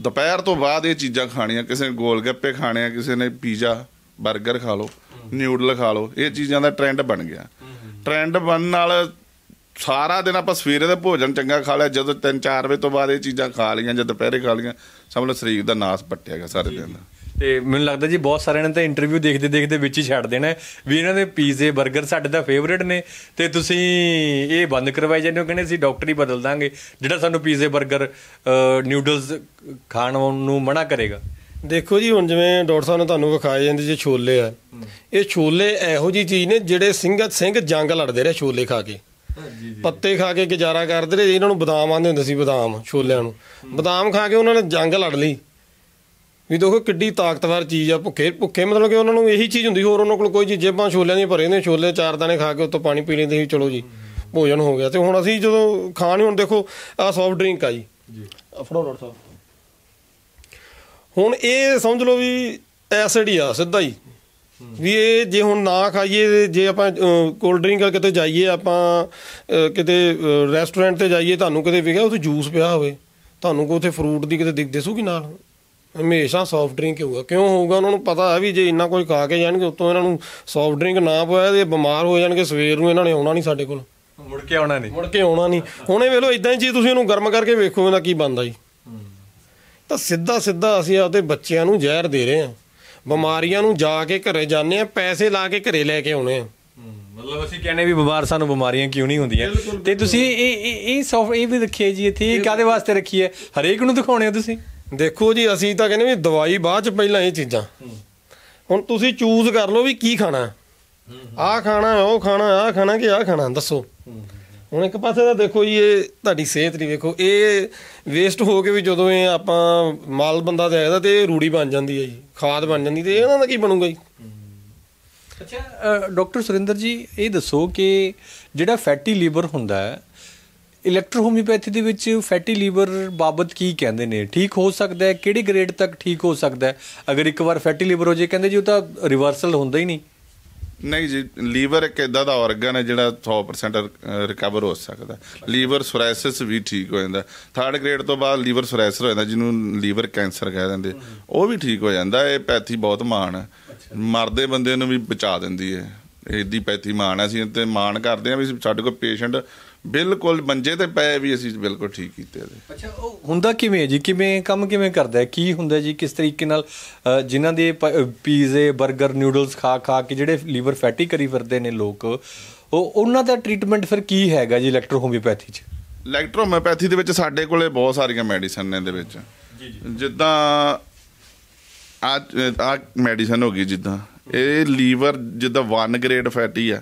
ਦੁਪਹਿਰ ਤੋਂ ਬਾਅਦ ਇਹ ਚੀਜ਼ਾਂ ਖਾਣੀਆਂ ਕਿਸੇ ਨੇ ਗੋਲ ਗੱਪੇ ਖਾਣੇ ਆ ਕਿਸੇ ਨੇ ਪੀਜ਼ਾ 버ਗਰ ਖਾ ਲਓ ਨਿਊਡਲ ਖਾ ਲਓ ਇਹ ਚੀਜ਼ਾਂ ਦਾ ਟ੍ਰੈਂਡ ਬਣ ਗਿਆ ਟ੍ਰੈਂਡ ਬਣਨ ਨਾਲ ਸਾਰਾ ਦਿਨ ਆਪਾਂ ਸਵੇਰੇ ਦਾ ਭੋਜਨ ਚੰਗਾ ਖਾ ਲਿਆ ਜਦੋਂ 3-4 ਵਜੇ ਤੋਂ ਬਾਅਦ ਇਹ ਚੀਜ਼ਾਂ ਖਾ ਲਈਆਂ ਜਾਂ ਦੁਪਹਿਰੇ ਖਾ ਲਈਆਂ ਸਮਝ ਲਓ ਸਰੀਰ ਦਾ ਨਾਸ ਪੱਟਿਆ ਗਿਆ ਸਾਰੇ ਦਿਨ ਦਾ ਤੇ ਮੈਨੂੰ ਲੱਗਦਾ ਜੀ ਬਹੁਤ ਸਾਰਿਆਂ ਨੇ ਤਾਂ ਇੰਟਰਵਿਊ ਦੇਖਦੇ ਦੇਖਦੇ ਵਿੱਚ ਹੀ ਛੱਡ ਦੇਣਾ ਵੀ ਇਹਨਾਂ ਦੇ ਪੀਜ਼ੇ 버ਗਰ ਸਾਡੇ ਦਾ ਫੇਵਰਿਟ ਨੇ ਤੇ ਤੁਸੀਂ ਇਹ ਬੰਦ ਕਰਵਾਈ ਜਾਂਦੇ ਹੋ ਕਹਿੰਦੇ ਸੀ ਡਾਕਟਰ ਹੀ ਬਦਲ ਦਾਂਗੇ ਜਿਹੜਾ ਸਾਨੂੰ ਪੀਜ਼ੇ 버ਗਰ ਨਿਊਡਲਸ ਖਾਣ ਨੂੰ ਮਨਾ ਕਰੇਗਾ ਦੇਖੋ ਜੀ ਹੁਣ ਜਿਵੇਂ ਡਾਕਟਰ ਸਾਹਿਬ ਨੇ ਤੁਹਾਨੂੰ ਵਿਖਾਏ ਜਾਂਦੇ ਜੇ ਛੋਲੇ ਆ ਇਹ ਛੋਲੇ ਇਹੋ ਜੀ ਚੀਜ਼ ਨੇ ਜਿਹੜੇ ਸਿੰਘਤ ਸਿੰਘ ਜੰਗ ਲੜਦੇ ਰਹੇ ਛੋਲੇ ਖਾ ਕੇ ਪੱਤੇ ਖਾ ਕੇ ਗੁਜ਼ਾਰਾ ਕਰਦੇ ਰਹੇ ਇਹਨਾਂ ਨੂੰ ਬਦਾਮ ਆਂਦੇ ਹੁੰਦੇ ਸੀ ਬਦਾਮ ਛੋਲਿਆਂ ਨੂੰ ਬਦਾਮ ਖਾ ਕੇ ਉਹਨਾਂ ਨੇ ਜੰਗ ਲੜ ਲਈ ਵੀ ਦੇਖੋ ਕਿੱਡੀ ਤਾਕਤਵਰ ਚੀਜ਼ ਆ ਭੁੱਖੇ ਭੁੱਖੇ ਮਤਲਬ ਕਿ ਉਹਨਾਂ ਨੂੰ ਇਹੀ ਚੀਜ਼ ਹੁੰਦੀ ਹੋਰ ਉਹਨਾਂ ਕੋਲ ਕੋਈ ਜੇਬਾਂ ਛੋਲਿਆਂ ਦੀਆਂ ਭਰੇ ਨੇ ਛੋਲੇ ਚਾਰ ਦਾਣੇ ਖਾ ਕੇ ਉੱਤੋਂ ਪਾਣੀ ਪੀ ਲੈਂਦੇ ਸੀ ਚਲੋ ਜੀ ਭੋਜਨ ਹੋ ਗਿਆ ਤੇ ਹੁਣ ਅਸੀਂ ਜਦੋਂ ਖਾਣ ਹੁਣ ਦੇਖੋ ਆ ਸੌਫਟ ਡਰਿੰਕ ਆ ਜੀ ਜੀ ਫੜੋ ਡਾਕਟਰ ਸਾਹਿਬ ਹੁਣ ਇਹ ਸਮਝ ਲਓ ਵੀ ਐਸਿਡ ਹੀ ਆ ਸਿੱਧਾ ਹੀ ਵੀ ਇਹ ਜੇ ਹੁਣ ਨਾ ਖਾਈਏ ਜੇ ਆਪਾਂ ਕੋਲਡ ਡਰਿੰਕ ਕਿਤੇ ਜਾਈਏ ਆਪਾਂ ਕਿਤੇ ਰੈਸਟੋਰੈਂਟ ਤੇ ਜਾਈਏ ਤੁਹਾਨੂੰ ਕਿਤੇ ਵਿਖਿਆ ਉੱਥੇ ਜੂਸ ਪਿਆ ਹੋਵੇ ਤੁਹਾਨੂੰ ਕੋ ਉੱਥੇ ਫਰੂਟ ਦੀ ਕਿਤੇ ਦਿਖ ਕਿ ਨਾਲ ਹਮੇਸ਼ਾ ਸੌਫਟ ਡਰਿੰਕ ਹੋਊਗਾ ਕਿਉਂ ਹੋਊਗਾ ਉਹਨਾਂ ਨੂੰ ਪਤਾ ਹੈ ਵੀ ਜੇ ਇੰਨਾ ਕੁਝ ਖਾ ਕੇ ਜਾਣਗੇ ਉਤੋਂ ਇਹਨਾਂ ਨੂੰ ਸੌਫਟ ਡਰਿੰਕ ਨਾ ਪਾਇਆ ਤੇ ਬਿਮਾਰ ਹੋ ਜਾਣਗੇ ਸਵੇਰ ਨੂੰ ਇਹਨਾਂ ਨੇ ਆਉਣਾ ਨਹੀਂ ਸਾਡੇ ਕੋਲ ਮੁੜ ਕੇ ਆਉਣਾ ਨਹੀਂ ਮੁੜ ਕੇ ਆਉਣਾ ਨਹੀਂ ਹੁਣ ਇਹ ਵੇਲੋ ਇਦਾਂ ਹੀ ਜੀ ਤੁਸੀਂ ਉਹਨੂੰ ਗਰਮ ਕਰਕੇ ਵੇਖੋ ਇਹਦਾ ਕੀ ਬਣਦਾ ਜੀ ਤਾਂ ਸਿੱਧਾ ਸਿੱਧਾ ਅਸੀਂ ਆਪਦੇ ਬੱਚਿਆਂ ਨੂੰ ਜ਼ਹਿਰ ਦੇ ਰਹੇ ਹਾਂ ਬਿਮਾਰੀਆਂ ਨੂੰ ਜਾ ਕੇ ਘਰੇ ਜਾਂਦੇ ਆ ਪੈਸੇ ਲਾ ਕੇ ਘਰੇ ਲੈ ਕੇ ਆਉਣੇ ਆ ਮਤਲਬ ਅਸੀਂ ਕਹਿੰਦੇ ਵੀ ਬਿਮਾਰ ਸਾਨੂੰ ਬਿਮਾਰੀਆਂ ਕਿਉਂ ਨਹੀਂ ਹੁੰਦੀਆਂ ਤੇ ਤੁਸੀਂ ਇਹ ਇਹ ਸੌਫਟ ਇਹ ਵੀ ਰੱਖੀ ਜੀ ਇੱਥੇ ਕਾਦੇ ਵਾਸਤੇ ਰੱਖੀ ਹੈ ਹਰੇਕ ਨੂੰ ਦਿਖਾਉਣੇ ਆ ਤੁਸੀਂ ਦੇਖੋ ਜੀ ਅਸੀਂ ਤਾਂ ਕਹਿੰਦੇ ਵੀ ਦਵਾਈ ਬਾਅਦ ਚ ਪਹਿਲਾਂ ਇਹ ਚੀਜ਼ਾਂ ਹੁਣ ਤੁਸੀਂ ਚੂਜ਼ ਕਰ ਲਓ ਵੀ ਕੀ ਖਾਣਾ ਆ ਖਾਣਾ ਉਹ ਖਾਣਾ ਆ ਖਾਣਾ ਕਿ ਆ ਖਾਣਾ ਦੱਸੋ ਹੁਣ ਇੱਕ ਪਾਸੇ ਤਾਂ ਦੇਖੋ ਜੀ ਇਹ ਤੁਹਾਡੀ ਸਿਹਤ ਨਹੀਂ ਵੇਖੋ ਇਹ ਵੇਸਟ ਹੋ ਕੇ ਵੀ ਜਦੋਂ ਇਹ ਆਪਾਂ ਮਾਲ ਬੰਦਾ ਤੇ ਇਹਦਾ ਤੇ ਰੂੜੀ ਬਣ ਜਾਂਦੀ ਹੈ ਜੀ ਖਾਦ ਬਣ ਜਾਂਦੀ ਤੇ ਇਹਨਾਂ ਦਾ ਕੀ ਬਣੂਗਾ ਜੀ ਅੱਛਾ ਡਾਕਟਰ ਸੁਰਿੰਦਰ ਜੀ ਇਹ ਦੱਸੋ ਕਿ ਜਿਹੜਾ ਫੈਟੀ ਲੀਵਰ ਹੁੰਦਾ ਹੈ ਇਲੈਕਟ੍ਰੋਹੋਮਿਓਪੈਥੀ ਦੇ ਵਿੱਚ ਫੈਟੀ ਲੀਵਰ ਬਾਬਤ ਕੀ ਕਹਿੰਦੇ ਨੇ ਠੀਕ ਹੋ ਸਕਦਾ ਹੈ ਕਿਹੜੇ ਗ੍ਰੇਡ ਤੱਕ ਠੀਕ ਹੋ ਸਕਦਾ ਹੈ ਅਗਰ ਇੱਕ ਵਾਰ ਫੈਟੀ ਲੀਵਰ ਹੋ ਜੇ ਕਹਿੰਦੇ ਜੀ ਉਹ ਤਾਂ ਰਿਵਰਸਲ ਹੁੰਦਾ ਹੀ ਨਹੀਂ ਨਹੀਂ ਜੀ ਲੀਵਰ ਇੱਕ ਇਦਾਂ ਦਾ ਆਰਗਨ ਹੈ ਜਿਹੜਾ 100% ਰਿਕਵਰ ਹੋ ਸਕਦਾ ਲੀਵਰ ਸੋਰੈਸਿਸ ਵੀ ਠੀਕ ਹੋ ਜਾਂਦਾ ਥਰਡ ਗ੍ਰੇਡ ਤੋਂ ਬਾਅਦ ਲੀਵਰ ਸੋਰੈਸਿਸ ਹੋ ਜਾਂਦਾ ਜਿਹਨੂੰ ਲੀਵਰ ਕੈਂਸਰ ਕਹਿ ਦਿੰਦੇ ਉਹ ਵੀ ਠੀਕ ਹੋ ਜਾਂਦਾ ਇਹ ਪੈਥੀ ਬਹੁਤ ਮਾਣ ਹੈ ਮਰਦੇ ਬੰਦੇ ਨੂੰ ਵੀ ਬਚਾ ਦਿੰਦੀ ਹੈ ਇਹਦੀ ਪੈਥੀ ਮਾਣ ਹੈ ਅਸੀਂ ਤੇ ਮਾਣ ਕਰਦੇ ਆ ਵੀ ਸਾਡੇ ਕੋਲ ਪੇਸ਼ੈਂਟ ਬਿਲਕੁਲ ਮੰਜੇ ਤੇ ਪਏ ਵੀ ਅਸੀਂ ਬਿਲਕੁਲ ਠੀਕ ਕੀਤੇ ਅੱਛਾ ਉਹ ਹੁੰਦਾ ਕਿਵੇਂ ਜੀ ਕਿਵੇਂ ਕੰਮ ਕਿਵੇਂ ਕਰਦਾ ਹੈ ਕੀ ਹੁੰਦਾ ਜੀ ਕਿਸ ਤਰੀਕੇ ਨਾਲ ਜਿਨ੍ਹਾਂ ਦੇ ਪੀਜ਼ੇ 버ਗਰ ਨੂਡਲਸ ਖਾ ਖਾ ਕੇ ਜਿਹੜੇ ਲੀਵਰ ਫੈਟੀ ਕਰੀ ਫਿਰਦੇ ਨੇ ਲੋਕ ਉਹ ਉਹਨਾਂ ਦਾ ਟ੍ਰੀਟਮੈਂਟ ਫਿਰ ਕੀ ਹੈਗਾ ਜੀ ਇਲੈਕਟ੍ਰੋ ਹੋਮੀਓਪੈਥੀ 'ਚ ਇਲੈਕਟ੍ਰੋ ਹੋਮੀਓਪੈਥੀ ਦੇ ਵਿੱਚ ਸਾਡੇ ਕੋਲੇ ਬਹੁਤ ਸਾਰੀਆਂ ਮੈਡੀਸਨ ਨੇ ਦੇ ਵਿੱਚ ਜੀ ਜੀ ਜਿੱਦਾਂ ਆ ਆ ਮੈਡੀਸਨ ਹੋ ਗਈ ਜਿੱਦਾਂ ਇਹ ਲੀਵਰ ਜਿੱਦਾਂ 1 ਗ੍ਰੇਡ ਫੈਟੀ ਆ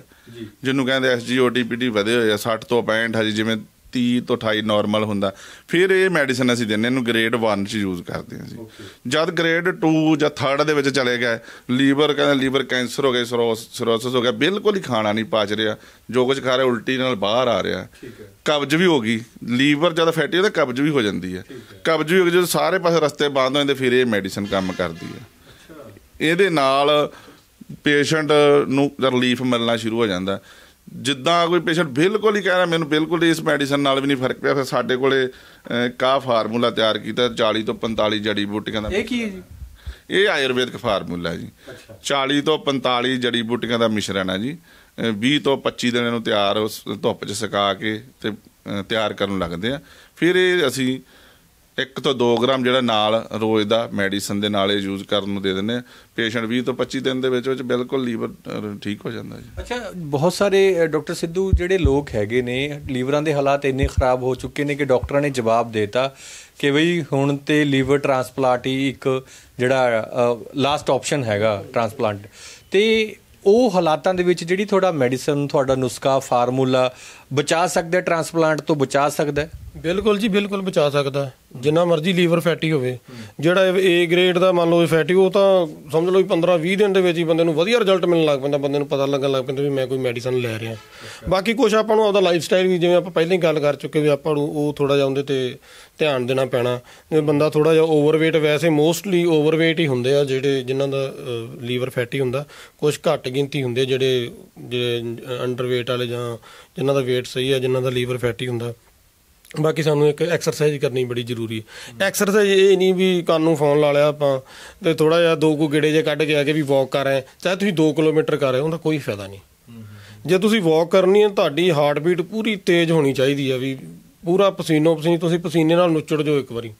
ਜਿਹਨੂੰ ਕਹਿੰਦੇ ਐਸਜੀਓਟੀਪੀਟੀ ਵਧੇ ਹੋਏ ਆ 60 ਤੋਂ 65 ਹਜੀ ਜਿਵੇਂ 30 ਤੋਂ 28 ਨਾਰਮਲ ਹੁੰਦਾ ਫਿਰ ਇਹ ਮੈਡੀਸਨ ਅਸੀਂ ਦਿੰਨੇ ਇਹਨੂੰ ਗ੍ਰੇਡ 1 ਚ ਯੂਜ਼ ਕਰਦੇ ਹਾਂ ਜੀ ਜਦ ਗ੍ਰੇਡ 2 ਜਾਂ 3 ਦੇ ਵਿੱਚ ਚਲੇ ਗਿਆ ਲੀਵਰ ਕਹਿੰਦੇ ਲੀਵਰ ਕੈਂਸਰ ਹੋ ਗਿਆ ਸਿਰੋਸਿਸ ਹੋ ਗਿਆ ਬਿਲਕੁਲ ਹੀ ਖਾਣਾ ਨਹੀਂ ਪਾਚ ਰਿਹਾ ਜੋ ਕੁਝ ਖਾ ਰਿਹਾ ਉਲਟੀ ਨਾਲ ਬਾਹਰ ਆ ਰਿਹਾ ਕਬਜ਼ ਵੀ ਹੋ ਗਈ ਲੀਵਰ ਜਦ ਫੈਟੀ ਹੁੰਦਾ ਕਬਜ਼ ਵੀ ਹੋ ਜਾਂਦੀ ਹੈ ਕਬਜ਼ ਵੀ ਹੋ ਗਈ ਸਾਰੇ ਪਾਸੇ ਰਸਤੇ ਬੰਦ ਹੋ ਜਾਂਦੇ ਫਿਰ ਇਹ ਮੈਡੀਸਨ ਕੰਮ ਕਰਦੀ ਹੈ ਇਹਦੇ ਨਾਲ ਪੇਸ਼ੈਂਟ ਨੂੰ ਰਿਲੀਫ ਮਿਲਣਾ ਸ਼ੁਰੂ ਹੋ ਜਾਂਦਾ ਜਿੱਦਾਂ ਕੋਈ ਪੇਸ਼ੈਂਟ ਬਿਲਕੁਲ ਹੀ ਕਹਿ ਰਿਹਾ ਮੈਨੂੰ ਬਿਲਕੁਲ ਇਸ ਮੈਡੀਸਨ ਨਾਲ ਵੀ ਨਹੀਂ ਫਰਕ ਪਿਆ ਫਿਰ ਸਾਡੇ ਕੋਲੇ ਕਾ ਫਾਰਮੂਲਾ ਤਿਆਰ ਕੀਤਾ 40 ਤੋਂ 45 ਜੜੀ ਬੂਟੀਆਂ ਦਾ ਇਹ ਕੀ ਹੈ ਜੀ ਇਹ ਆਯੁਰਵੇਦਿਕ ਫਾਰਮੂਲਾ ਹੈ ਜੀ 40 ਤੋਂ 45 ਜੜੀ ਬੂਟੀਆਂ ਦਾ ਮਿਸ਼ਰਣ ਹੈ ਜੀ 20 ਤੋਂ 25 ਦਿਨਾਂ ਨੂੰ ਤਿਆਰ ਉਸ ਧੁੱਪ 'ਚ ਸੁਕਾ ਕੇ ਤੇ ਤਿਆਰ ਕਰਨ ਲੱਗਦੇ ਆ ਫਿਰ ਇਹ ਅਸੀਂ 1 ਤੋਂ 2 ਗ੍ਰਾਮ ਜਿਹੜਾ ਨਾਲ ਰੋਜ਼ ਦਾ ਮੈਡੀਸਨ ਦੇ ਨਾਲ ਯੂਜ਼ ਕਰਨ ਨੂੰ ਦੇ ਦਿੰਨੇ ਆ ਪੇਸ਼ੈਂਟ 20 ਤੋਂ 25 ਦਿਨ ਦੇ ਵਿੱਚ ਵਿੱਚ ਬਿਲਕੁਲ ਲੀਵਰ ਠੀਕ ਹੋ ਜਾਂਦਾ ਜੀ ਅੱਛਾ ਬਹੁਤ ਸਾਰੇ ਡਾਕਟਰ ਸਿੱਧੂ ਜਿਹੜੇ ਲੋਕ ਹੈਗੇ ਨੇ ਲੀਵਰਾਂ ਦੇ ਹਾਲਾਤ ਇੰਨੇ ਖਰਾਬ ਹੋ ਚੁੱਕੇ ਨੇ ਕਿ ਡਾਕਟਰਾਂ ਨੇ ਜਵਾਬ ਦੇਤਾ ਕਿ ਬਈ ਹੁਣ ਤੇ ਲੀਵਰ ਟ੍ਰਾਂਸਪਲਾਂਟ ਹੀ ਇੱਕ ਜਿਹੜਾ ਲਾਸਟ ਆਪਸ਼ਨ ਹੈਗਾ ਟ੍ਰਾਂਸਪਲਾਂਟ ਤੇ ਉਹ ਹਾਲਾਤਾਂ ਦੇ ਵਿੱਚ ਜਿਹੜੀ ਤੁਹਾਡਾ ਮੈਡੀਸਨ ਤੁਹਾਡਾ ਨੁਸਖਾ ਫਾਰਮੂਲਾ ਬਚਾ ਸਕਦਾ ਟ੍ਰਾਂਸਪਲਾਂਟ ਤੋਂ ਬਚਾ ਸਕਦਾ ਬਿਲਕੁਲ ਜੀ ਬਿਲਕੁਲ ਬਚਾ ਸਕਦਾ ਜਿੰਨਾ ਮਰਜ਼ੀ ਲੀਵਰ ਫੈਟੀ ਹੋਵੇ ਜਿਹੜਾ ਏ ਗ੍ਰੇਡ ਦਾ ਮੰਨ ਲਓ ਫੈਟੀ ਉਹ ਤਾਂ ਸਮਝ ਲਓ 15 20 ਦਿਨ ਦੇ ਵਿੱਚ ਹੀ ਬੰਦੇ ਨੂੰ ਵਧੀਆ ਰਿਜ਼ਲਟ ਮਿਲਣ ਲੱਗ ਪੈਂਦਾ ਬੰਦੇ ਨੂੰ ਪਤਾ ਲੱਗਣ ਲੱਗ ਪੈਂਦਾ ਵੀ ਮੈਂ ਕੋਈ ਮੈਡੀਸਨ ਲੈ ਰਿਹਾ ਬਾਕੀ ਕੁਝ ਆਪਾਂ ਨੂੰ ਆਪਦਾ ਲਾਈਫ ਸਟਾਈਲ ਵੀ ਜਿਵੇਂ ਆਪਾਂ ਪਹਿਲਾਂ ਹੀ ਗੱਲ ਕਰ ਚੁੱਕੇ ਵੀ ਆਪਾਂ ਨੂੰ ਉਹ ਥੋੜਾ ਜਿਹਾ ਉਹਦੇ ਤੇ ਧਿਆਨ ਦੇਣਾ ਪੈਣਾ ਜੇ ਬੰਦਾ ਥੋੜਾ ਜਿਹਾ ਓਵਰਵੇਟ ਵੈਸੇ ਮੋਸਟਲੀ ਓਵਰਵੇਟ ਹੀ ਹੁੰਦੇ ਆ ਜਿਹੜੇ ਜਿਨ੍ਹਾਂ ਦਾ ਲੀਵਰ ਫੈਟੀ ਹੁੰਦਾ ਕੁਝ ਘੱਟ ਗਿਣਤੀ ਹੁੰਦੇ ਜਿਹੜੇ ਜਿਹੜੇ ਅੰਡਰਵੇਟ ਵਾਲੇ ਜਾਂ ਜਿਨ੍ਹਾਂ ਦਾ ਵੇਟ ਸਹੀ ਆ ਜਿਨ੍ਹਾਂ ਦਾ ਲੀਵਰ ਫੈਟੀ ਹੁੰਦਾ ਬਾਕੀ ਸਾਨੂੰ ਇੱਕ ਐਕਸਰਸਾਈਜ਼ ਕਰਨੀ ਬੜੀ ਜ਼ਰੂਰੀ ਹੈ ਐਕਸਰਸਾਈਜ਼ ਇਹ ਨਹੀਂ ਵੀ ਕੰਨ ਨੂੰ ਫੋਨ ਲਾ ਲਿਆ ਆਪਾਂ ਤੇ ਥੋੜਾ ਜਿਹਾ ਦੋ ਕੋ ਗੇੜੇ ਜੇ ਕੱਢ ਕੇ ਆ ਕੇ ਵੀ ਵਾਕ ਕਰ ਰਹੇ ਚਾਹੇ ਤੁਸੀਂ 2 ਕਿਲੋਮੀਟਰ ਕਰ ਰਹੇ ਹੋ ਉਹਦਾ ਕੋਈ ਫਾਇਦਾ ਨਹੀਂ ਜੇ ਤੁਸੀਂ ਵਾਕ ਕਰਨੀ ਹੈ ਤੁਹਾਡੀ ਹਾਰਟ ਬੀਟ ਪੂਰੀ ਤੇਜ਼ ਹੋਣੀ ਚਾਹੀਦੀ ਹੈ ਵੀ ਪੂਰਾ ਪਸੀਨੋ ਪਸੀਨ ਤੁਸੀਂ ਪਸੀਨੇ ਨਾਲ ਨੁੱਚੜ ਜਾਓ ਇੱਕ ਵਾਰੀ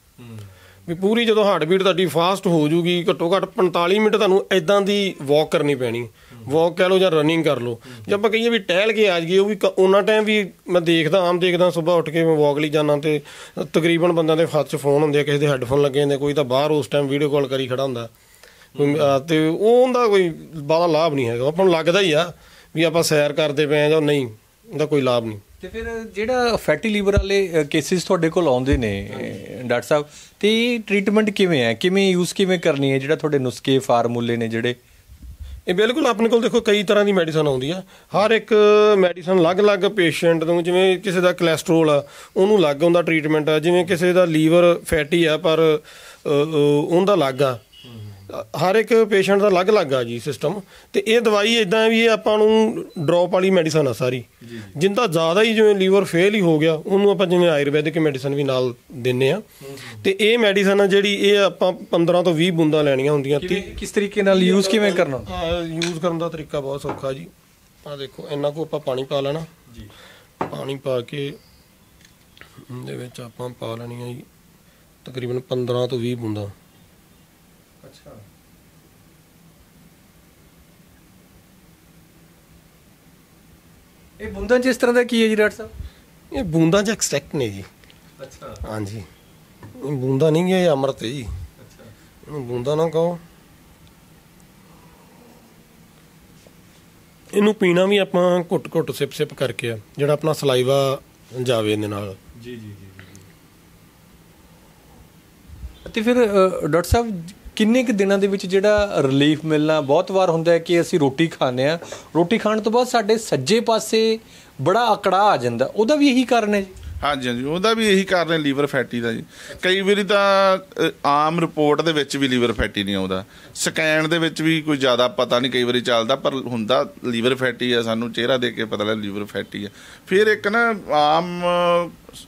ਵੀ ਪੂਰੀ ਜਦੋਂ ਹਾਰਟ ਬੀਟ ਤੁਹਾਡੀ ਫਾਸਟ ਹੋ ਜੂਗੀ ਘੱਟੋ ਘੱਟ 45 ਮਿੰਟ ਤੁਹਾਨੂੰ ਐਦਾਂ ਦੀ ਵਾਕ ਕਰਨੀ ਪੈਣੀ ਵਾਕ ਕਹਿ ਲਓ ਜਾਂ ਰਨਿੰਗ ਕਰ ਲਓ ਜੇ ਆਪਾਂ ਕਹੀਏ ਵੀ ਟਹਿਲ ਕੇ ਆ ਜਾਈਏ ਉਹ ਵੀ ਉਹਨਾਂ ਟਾਈਮ ਵੀ ਮੈਂ ਦੇਖਦਾ ਆਮ ਦੇਖਦਾ ਸਵੇਰ ਉੱਠ ਕੇ ਮੈਂ ਵਾਕ ਲਈ ਜਾਣਾ ਤੇ ਤਕਰੀਬਨ ਬੰਦਿਆਂ ਦੇ ਹੱਥ 'ਚ ਫੋਨ ਹੁੰਦੇ ਆ ਕਿਸੇ ਦੇ ਹੈੱਡਫੋਨ ਲੱਗੇ ਹੁੰਦੇ ਕੋਈ ਤਾਂ ਬਾਹਰ ਉਸ ਟਾਈਮ ਵੀਡੀਓ ਕਾਲ ਕਰੀ ਖੜਾ ਹੁੰਦਾ ਤੇ ਉਹ ਉਹਦਾ ਕੋਈ ਬਾਹਲਾ ਲਾਭ ਨਹੀਂ ਹੈਗਾ ਆਪਾਂ ਨੂੰ ਲੱਗਦਾ ਹੀ ਆ ਵੀ ਆਪਾਂ ਸੈਰ ਕਰਦੇ ਪਏ ਆ ਜਾਂ ਨਹੀਂ ਉਹਦਾ ਕੋਈ ਲਾਭ ਨਹੀਂ ਤੇ ਫਿਰ ਜਿਹੜਾ ਫੈਟੀ ਲੀਵਰ ਵਾਲੇ ਕੇਸਿਸ ਤੁਹਾਡੇ ਕੋਲ ਆਉਂਦੇ ਨੇ ਡਾਕਟਰ ਸਾਹਿਬ ਤੇ ਟ੍ਰੀਟਮੈਂਟ ਕਿਵੇਂ ਹੈ ਕਿਵੇਂ ਯੂਜ਼ ਕਿਵੇਂ ਕਰਨੀ ਹੈ ਜਿਹੜਾ ਤੁਹਾਡੇ ਨੁਸਖੇ ਫਾਰਮੂਲੇ ਨੇ ਜਿਹੜੇ ਇਹ ਬਿਲਕੁਲ ਆਪਣੇ ਕੋਲ ਦੇਖੋ ਕਈ ਤਰ੍ਹਾਂ ਦੀ ਮੈਡੀਸਨ ਆਉਂਦੀ ਆ ਹਰ ਇੱਕ ਮੈਡੀਸਨ ਅਲੱਗ-ਅਲੱਗ ਪੇਸ਼ੈਂਟ ਨੂੰ ਜਿਵੇਂ ਕਿਸੇ ਦਾ ਕੋਲੇਸਟ੍ਰੋਲ ਆ ਉਹਨੂੰ ਅਲੱਗ ਹੁੰਦਾ ਟ੍ਰੀਟਮੈਂਟ ਆ ਜਿਵੇਂ ਕਿਸੇ ਦਾ ਲੀਵਰ ਫੈਟੀ ਆ ਪਰ ਉਹਦਾ ਅਲੱਗ ਆ ਹਰ ਇੱਕ ਪੇਸ਼ੈਂਟ ਦਾ ਅਲੱਗ-ਅਲੱਗ ਆ ਜੀ ਸਿਸਟਮ ਤੇ ਇਹ ਦਵਾਈ ਇਦਾਂ ਵੀ ਇਹ ਆਪਾਂ ਨੂੰ ਡ੍ਰੌਪ ਵਾਲੀ ਮੈਡੀਸਨ ਆ ਸਾਰੀ ਜਿੰਦਾ ਜ਼ਿਆਦਾ ਹੀ ਜਿਵੇਂ ਲੀਵਰ ਫੇਲ ਹੀ ਹੋ ਗਿਆ ਉਹਨੂੰ ਆਪਾਂ ਜਿਵੇਂ ਆਯੁਰਵੈਦਿਕ ਮੈਡੀਸਨ ਵੀ ਨਾਲ ਦਿੰਨੇ ਆ ਤੇ ਇਹ ਮੈਡੀਸਨ ਆ ਜਿਹੜੀ ਇਹ ਆਪਾਂ 15 ਤੋਂ 20 ਬੂੰਦਾਂ ਲੈਣੀਆਂ ਹੁੰਦੀਆਂ ਕਿਸ ਤਰੀਕੇ ਨਾਲ ਯੂਜ਼ ਕਿਵੇਂ ਕਰਨਾ ਯੂਜ਼ ਕਰਨ ਦਾ ਤਰੀਕਾ ਬਹੁਤ ਸੌਖਾ ਜੀ ਆ ਦੇਖੋ ਇੰਨਾ ਕੋ ਆਪਾਂ ਪਾਣੀ ਪਾ ਲੈਣਾ ਜੀ ਪਾਣੀ ਪਾ ਕੇ ਦੇ ਵਿੱਚ ਆਪਾਂ ਪਾ ਲੈਣੀਆਂ ਜੀ ਤਕਰੀਬਨ 15 ਤੋਂ 20 ਬੂੰਦਾਂ ਇਹ ਬੂੰਦਾਂ 'ਚ ਇਸ ਤਰ੍ਹਾਂ ਦਾ ਕੀ ਹੈ ਜੀ ਡਾਕਟਰ ਸਾਹਿਬ ਇਹ ਬੂੰਦਾਂ 'ਚ ਐਕਸਟ੍ਰੈਕਟ ਨੇ ਜੀ ਅੱਛਾ ਹਾਂਜੀ ਇਹ ਬੂੰਦਾਂ ਨਹੀਂ ਹੈ ਇਹ ਅੰਮ੍ਰਿਤ ਹੈ ਜੀ ਅੱਛਾ ਇਹਨੂੰ ਬੂੰਦਾਂ ਨਾ ਕਹੋ ਇਹਨੂੰ ਪੀਣਾ ਵੀ ਆਪਾਂ ਘੁੱਟ ਘੁੱਟ ਸਿਪ ਸਿਪ ਕਰਕੇ ਆ ਜਿਹੜਾ ਆਪਣਾ ਸਲਾਈਵਾ ਜਾਵੇ ਇਹਦੇ ਨਾਲ ਜੀ ਜੀ ਜੀ ਤੇ ਫਿਰ ਡਾਕਟਰ ਸਾਹਿਬ ਕਿੰਨੇ ਕੁ ਦਿਨਾਂ ਦੇ ਵਿੱਚ ਜਿਹੜਾ ਰਿਲੀਫ ਮਿਲਣਾ ਬਹੁਤ ਵਾਰ ਹੁੰਦਾ ਹੈ ਕਿ ਅਸੀਂ ਰੋਟੀ ਖਾਣੇ ਆ ਰੋਟੀ ਖਾਣ ਤੋਂ ਬਾਅਦ ਸਾਡੇ ਸੱਜੇ ਪਾਸੇ ਬੜਾ ਅਕੜਾ ਆ ਜਾਂਦਾ ਉਹਦਾ ਵੀ ਇਹੀ ਕਾਰਨ ਹੈ ਜੀ ਹਾਂਜੀ ਹਾਂਜੀ ਉਹਦਾ ਵੀ ਇਹੀ ਕਾਰਨ ਹੈ ਲੀਵਰ ਫੈਟੀ ਦਾ ਜੀ ਕਈ ਵਾਰੀ ਤਾਂ ਆਮ ਰਿਪੋਰਟ ਦੇ ਵਿੱਚ ਵੀ ਲੀਵਰ ਫੈਟੀ ਨਹੀਂ ਆਉਂਦਾ ਸਕੈਨ ਦੇ ਵਿੱਚ ਵੀ ਕੋਈ ਜ਼ਿਆਦਾ ਪਤਾ ਨਹੀਂ ਕਈ ਵਾਰੀ ਚੱਲਦਾ ਪਰ ਹੁੰਦਾ ਲੀਵਰ ਫੈਟੀ ਆ ਸਾਨੂੰ ਚਿਹਰਾ ਦੇਖ ਕੇ ਪਤਾ ਲੱਗ ਲੀਵਰ ਫੈਟੀ ਆ ਫਿਰ ਇੱਕ ਨਾ ਆਮ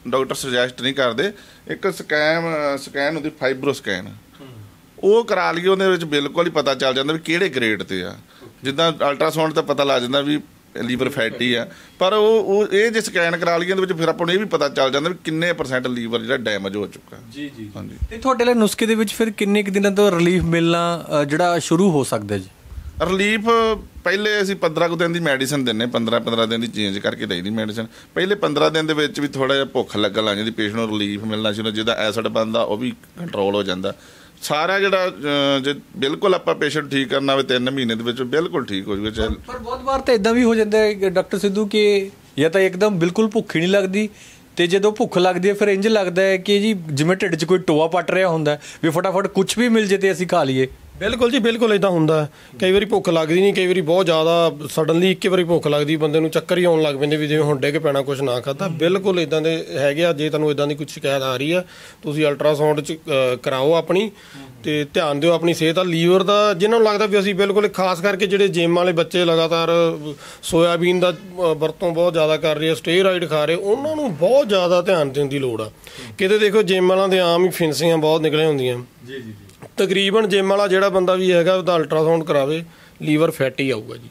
ਡਾਕਟਰ ਸੁਜੈਸਟ ਨਹੀਂ ਕਰਦੇ ਇੱਕ ਸਕੈਨ ਸਕੈਨ ਉਹਦੀ ਫਾਈਬਰੋ ਸਕੈਨ ਉਹ ਕਰਾ ਲਈਏ ਉਹਦੇ ਵਿੱਚ ਬਿਲਕੁਲ ਹੀ ਪਤਾ ਚੱਲ ਜਾਂਦਾ ਵੀ ਕਿਹੜੇ ਗ੍ਰੇਡ ਤੇ ਆ ਜਿੱਦਾਂ ਅਲਟਰਾਸਾਊਂਡ ਤੇ ਪਤਾ ਲੱਗ ਜਾਂਦਾ ਵੀ ਲੀਵਰ ਫੈਟੀ ਆ ਪਰ ਉਹ ਉਹ ਇਹ ਜੇ ਸਕੈਨ ਕਰਾ ਲਈਏ ਉਹਦੇ ਵਿੱਚ ਫਿਰ ਆਪਾਂ ਨੂੰ ਇਹ ਵੀ ਪਤਾ ਚੱਲ ਜਾਂਦਾ ਵੀ ਕਿੰਨੇ ਪਰਸੈਂਟ ਲੀਵਰ ਜਿਹੜਾ ਡੈਮੇਜ ਹੋ ਚੁੱਕਾ ਜੀ ਜੀ ਹਾਂਜੀ ਤੇ ਤੁਹਾਡੇ ਲਈ ਨੁਸਖੇ ਦੇ ਵਿੱਚ ਫਿਰ ਕਿੰਨੇ ਕਿ ਦਿਨਾਂ ਤੋਂ ਰਿਲੀਫ ਮਿਲਣਾ ਜਿਹੜਾ ਸ਼ੁਰੂ ਹੋ ਸਕਦਾ ਜੀ ਰਿਲੀਫ ਪਹਿਲੇ ਅਸੀਂ 15 ਕੁ ਦਿਨ ਦੀ ਮੈਡੀਸਿਨ ਦਿੰਨੇ 15 15 ਦਿਨ ਦੀ ਚੇਂਜ ਕਰਕੇ ਦੀ ਮੈਡੀਸਿਨ ਪਹਿਲੇ 15 ਦਿਨ ਦੇ ਵਿੱਚ ਵੀ ਥੋੜਾ ਜਿਹਾ ਭੁੱਖ ਲੱਗਣ ਲੱਗ ਜਾਂਦੀ ਪੇਸ਼ੈਂਟ ਨੂੰ ਰਿਲੀਫ ਮਿਲਣਾ ਸ਼ੁਰੂ ਜਿਹਦਾ ਐਸਿਡ ਬੰਦਾ ਉਹ ਵੀ ਕੰਟਰੋਲ ਹੋ ਜਾਂਦਾ ਸਾਰਾ ਜਿਹੜਾ ਜੇ ਬਿਲਕੁਲ ਆਪਾਂ ਪੇਸ਼ੈਂਟ ਠੀਕ ਕਰਨਾ ਹੋਵੇ 3 ਮਹੀਨੇ ਦੇ ਵਿੱਚ ਬਿਲਕੁਲ ਠੀਕ ਹੋ ਜੂਗਾ ਚਾਹੇ ਪਰ ਬਹੁਤ ਵਾਰ ਤਾਂ ਇਦਾਂ ਵੀ ਹੋ ਜਾਂਦਾ ਹੈ ਡਾਕਟਰ ਸਿੱਧੂ ਕਿ ਜਾਂ ਤਾਂ ਇੱਕਦਮ ਬਿਲਕੁਲ ਭੁੱਖੀ ਨਹੀਂ ਲੱਗਦੀ ਤੇ ਜਦੋਂ ਭੁੱਖ ਲੱਗਦੀ ਹੈ ਫਿਰ ਇੰਜ ਲੱਗਦਾ ਹੈ ਕਿ ਜੀ ਜਿਵੇਂ ਢਿੱਡ 'ਚ ਕੋਈ ਟੋਆ ਪਟ ਰਿਹਾ ਹੁੰਦਾ ਵੀ ਫਟਾਫਟ ਕੁਝ ਵੀ ਮਿਲ ਜੇ ਤੇ ਅਸੀਂ ਖਾ ਲਈਏ ਬਿਲਕੁਲ ਜੀ ਬਿਲਕੁਲ ਇਦਾਂ ਹੁੰਦਾ ਕਈ ਵਾਰੀ ਭੁੱਖ ਲੱਗਦੀ ਨਹੀਂ ਕਈ ਵਾਰੀ ਬਹੁਤ ਜ਼ਿਆਦਾ ਸਡਨਲੀ ਇੱਕ ਵਾਰੀ ਭੁੱਖ ਲੱਗਦੀ ਬੰਦੇ ਨੂੰ ਚੱਕਰ ਹੀ ਆਉਣ ਲੱਗ ਪੈਂਦੇ ਵੀ ਜਿਵੇਂ ਹੁਣ ਡੇਗ ਪੈਣਾ ਕੁਝ ਨਾ ਖਾਦਾ ਬਿਲਕੁਲ ਇਦਾਂ ਦੇ ਹੈਗੇ ਆ ਜੇ ਤੁਹਾਨੂੰ ਇਦਾਂ ਦੀ ਕੋਈ ਸ਼ਿਕਾਇਤ ਆ ਰਹੀ ਆ ਤੁਸੀਂ ਅਲਟਰਾਸਾਊਂਡ ਚ ਕਰਾਓ ਆਪਣੀ ਤੇ ਧਿਆਨ ਦਿਓ ਆਪਣੀ ਸਿਹਤ ਆ ਲੀਵਰ ਦਾ ਜਿਨ੍ਹਾਂ ਨੂੰ ਲੱਗਦਾ ਵੀ ਅਸੀਂ ਬਿਲਕੁਲ ਖਾਸ ਕਰਕੇ ਜਿਹੜੇ ਜਿਮ ਵਾਲੇ ਬੱਚੇ ਲਗਾਤਾਰ ਸੋਇਆਬੀਨ ਦਾ ਵਰਤੋਂ ਬਹੁਤ ਜ਼ਿਆਦਾ ਕਰ ਰਹੇ ਆ ਸਟੀਰੋਇਡ ਖਾ ਰਹੇ ਉਹਨਾਂ ਨੂੰ ਬਹੁਤ ਜ਼ਿਆਦਾ ਧਿਆਨ ਦੇਣ ਦੀ ਲੋੜ ਆ ਕਿਤੇ ਦੇਖੋ ਜਿਮ ਵਾਲਾਂ ਦੇ ਆਮ ਹੀ ਫਿੰਸੀਆਂ ਬਹੁਤ ਨਿਕਲੇ ਹੁੰਦੀਆਂ ਜੀ ਜੀ ਤਕਰੀਬਨ ਜਿਮ ਵਾਲਾ ਜਿਹੜਾ ਬੰਦਾ ਵੀ ਹੈਗਾ ਉਹਦਾ ਅਲਟਰਾਸਾਊਂਡ ਕਰਾਵੇ ਲੀਵਰ ਫੈਟੀ ਆਊਗਾ ਜੀ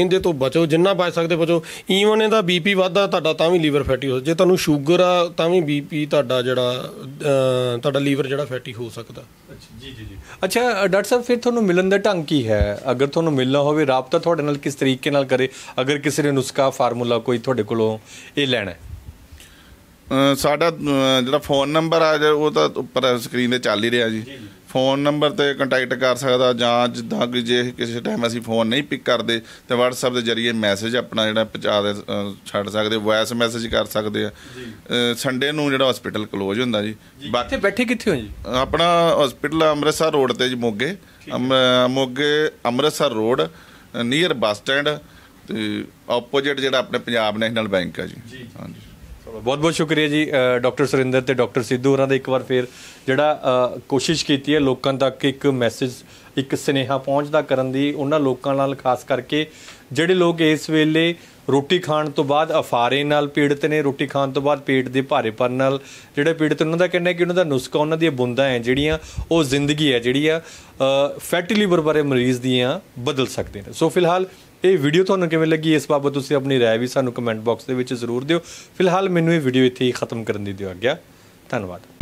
ਇਹਦੇ ਤੋਂ ਬਚੋ ਜਿੰਨਾ ਬਚ ਸਕਦੇ ਬਚੋ ਈਵਨ ਇਹਦਾ ਬੀਪੀ ਵੱਧਦਾ ਤੁਹਾਡਾ ਤਾਂ ਵੀ ਲੀਵਰ ਫੈਟੀ ਹੋ ਜੇ ਤੁਹਾਨੂੰ ਸ਼ੂਗਰ ਆ ਤਾਂ ਵੀ ਬੀਪੀ ਤੁਹਾਡਾ ਜਿਹੜਾ ਤੁਹਾਡਾ ਲੀਵਰ ਜਿਹੜਾ ਫੈਟੀ ਹੋ ਸਕਦਾ ਅੱਛਾ ਜੀ ਜੀ ਜੀ ਅੱਛਾ ਡਾਕਟਰ ਸਾਹਿਬ ਫਿਰ ਤੁਹਾਨੂੰ ਮਿਲਣ ਦਾ ਢੰਗ ਕੀ ਹੈ ਅਗਰ ਤੁਹਾਨੂੰ ਮਿਲਣਾ ਹੋਵੇ ਰਾਬਤਾ ਤੁਹਾਡੇ ਨਾਲ ਕਿਸ ਤਰੀਕੇ ਨਾਲ ਕਰੇ ਅਗਰ ਕਿਸੇ ਨੇ ਨੁਸਖਾ ਫਾਰਮੂਲਾ ਕੋਈ ਤੁਹਾਡੇ ਕੋਲੋਂ ਇਹ ਲੈਣਾ ਹੈ ਸਾਡਾ ਜਿਹੜਾ ਫੋਨ ਨੰਬਰ ਆ ਉਹ ਤਾਂ ਉੱਪਰ ਸਕਰੀਨ ਤੇ ਚੱਲ ਹੀ ਰਿਹਾ ਜੀ ਫੋਨ ਨੰਬਰ ਤੇ ਕੰਟੈਕਟ ਕਰ ਸਕਦਾ ਜਾਂ ਜਿੱਦਾਂ ਕਿ ਜੇ ਕਿਸੇ ਟਾਈਮ ਅਸੀਂ ਫੋਨ ਨਹੀਂ ਪਿਕ ਕਰਦੇ ਤੇ WhatsApp ਦੇ ਜ਼ਰੀਏ ਮੈਸੇਜ ਆਪਣਾ ਜਿਹੜਾ ਪਹੁੰਚਾ ਦੇ ਛੱਡ ਸਕਦੇ ਵੌਇਸ ਮੈਸੇਜ ਕਰ ਸਕਦੇ ਆ ਸੰਡੇ ਨੂੰ ਜਿਹੜਾ ਹਸਪੀਟਲ ਕਲੋਜ ਹੁੰਦਾ ਜੀ ਇੱਥੇ ਬੈਠੇ ਕਿੱਥੇ ਹੋ ਜੀ ਆਪਣਾ ਹਸਪੀਟਲ ਅੰਮ੍ਰਿਤਸਰ ਰੋਡ ਤੇ ਜੀ ਮੋਗੇ ਮੋਗੇ Amritsar road near bus stand ਤੇ ਆਪੋਜੀਟ ਜਿਹੜਾ ਆਪਣੇ ਪੰਜਾਬ ਨੈਸ਼ਨਲ ਬੈਂਕ ਆ ਜੀ ਹਾਂਜੀ ਬਹੁਤ ਬਹੁਤ ਸ਼ੁਕਰੀਆ ਜੀ ਡਾਕਟਰ ਸੁਰਿੰਦਰ ਤੇ ਡਾਕਟਰ ਸਿੱਧੂ ਉਹਨਾਂ ਦਾ ਇੱਕ ਵਾਰ ਫੇਰ ਜਿਹੜਾ ਕੋਸ਼ਿਸ਼ ਕੀਤੀ ਹੈ ਲੋਕਾਂ ਤੱਕ ਇੱਕ ਮੈਸੇਜ ਇੱਕ ਸਨੇਹਾ ਪਹੁੰਚਦਾ ਕਰਨ ਦੀ ਉਹਨਾਂ ਲੋਕਾਂ ਨਾਲ ਖਾਸ ਕਰਕੇ ਜਿਹੜੇ ਲੋਕ ਇਸ ਵੇਲੇ ਰੋਟੀ ਖਾਣ ਤੋਂ ਬਾਅਦ ਅਫਾਰੇ ਨਾਲ ਪੀੜਤ ਨੇ ਰੋਟੀ ਖਾਣ ਤੋਂ ਬਾਅਦ ਪੇਟ ਦੇ ਭਾਰੇਪਨ ਨਾਲ ਜਿਹੜੇ ਪੀੜਤ ਉਹਨਾਂ ਦਾ ਕਹਿੰਦਾ ਕਿ ਉਹਨਾਂ ਦਾ ਨੁਸਖਾ ਉਹਨਾਂ ਦੀਆਂ ਬੁੰਦਾਂ ਹੈ ਜਿਹੜੀਆਂ ਉਹ ਜ਼ਿੰਦਗੀ ਹੈ ਜਿਹੜੀ ਆ ਫੈਟੀ ਲੀਵਰ ਬਾਰੇ ਮਰੀਜ਼ ਦੀਆਂ ਬਦਲ ਸਕਦੇ ਨੇ ਸੋ ਫਿਲਹਾਲ ਇਹ ਵੀਡੀਓ ਤੁਹਾਨੂੰ ਕਿਵੇਂ ਲੱਗੀ ਇਸ ਬਾਬਤ ਤੁਸੀਂ ਆਪਣੀ رائے ਵੀ ਸਾਨੂੰ ਕਮੈਂਟ ਬਾਕਸ ਦੇ ਵਿੱਚ ਜ਼ਰੂਰ ਦਿਓ ਫਿਲਹਾਲ ਮੈਨੂੰ ਇਹ ਵੀਡੀਓ ਇੱਥੇ ਹੀ ਖਤਮ ਕਰਨ ਦੀ ਦਿਓ ਆਗਿਆ ਧੰਨਵਾਦ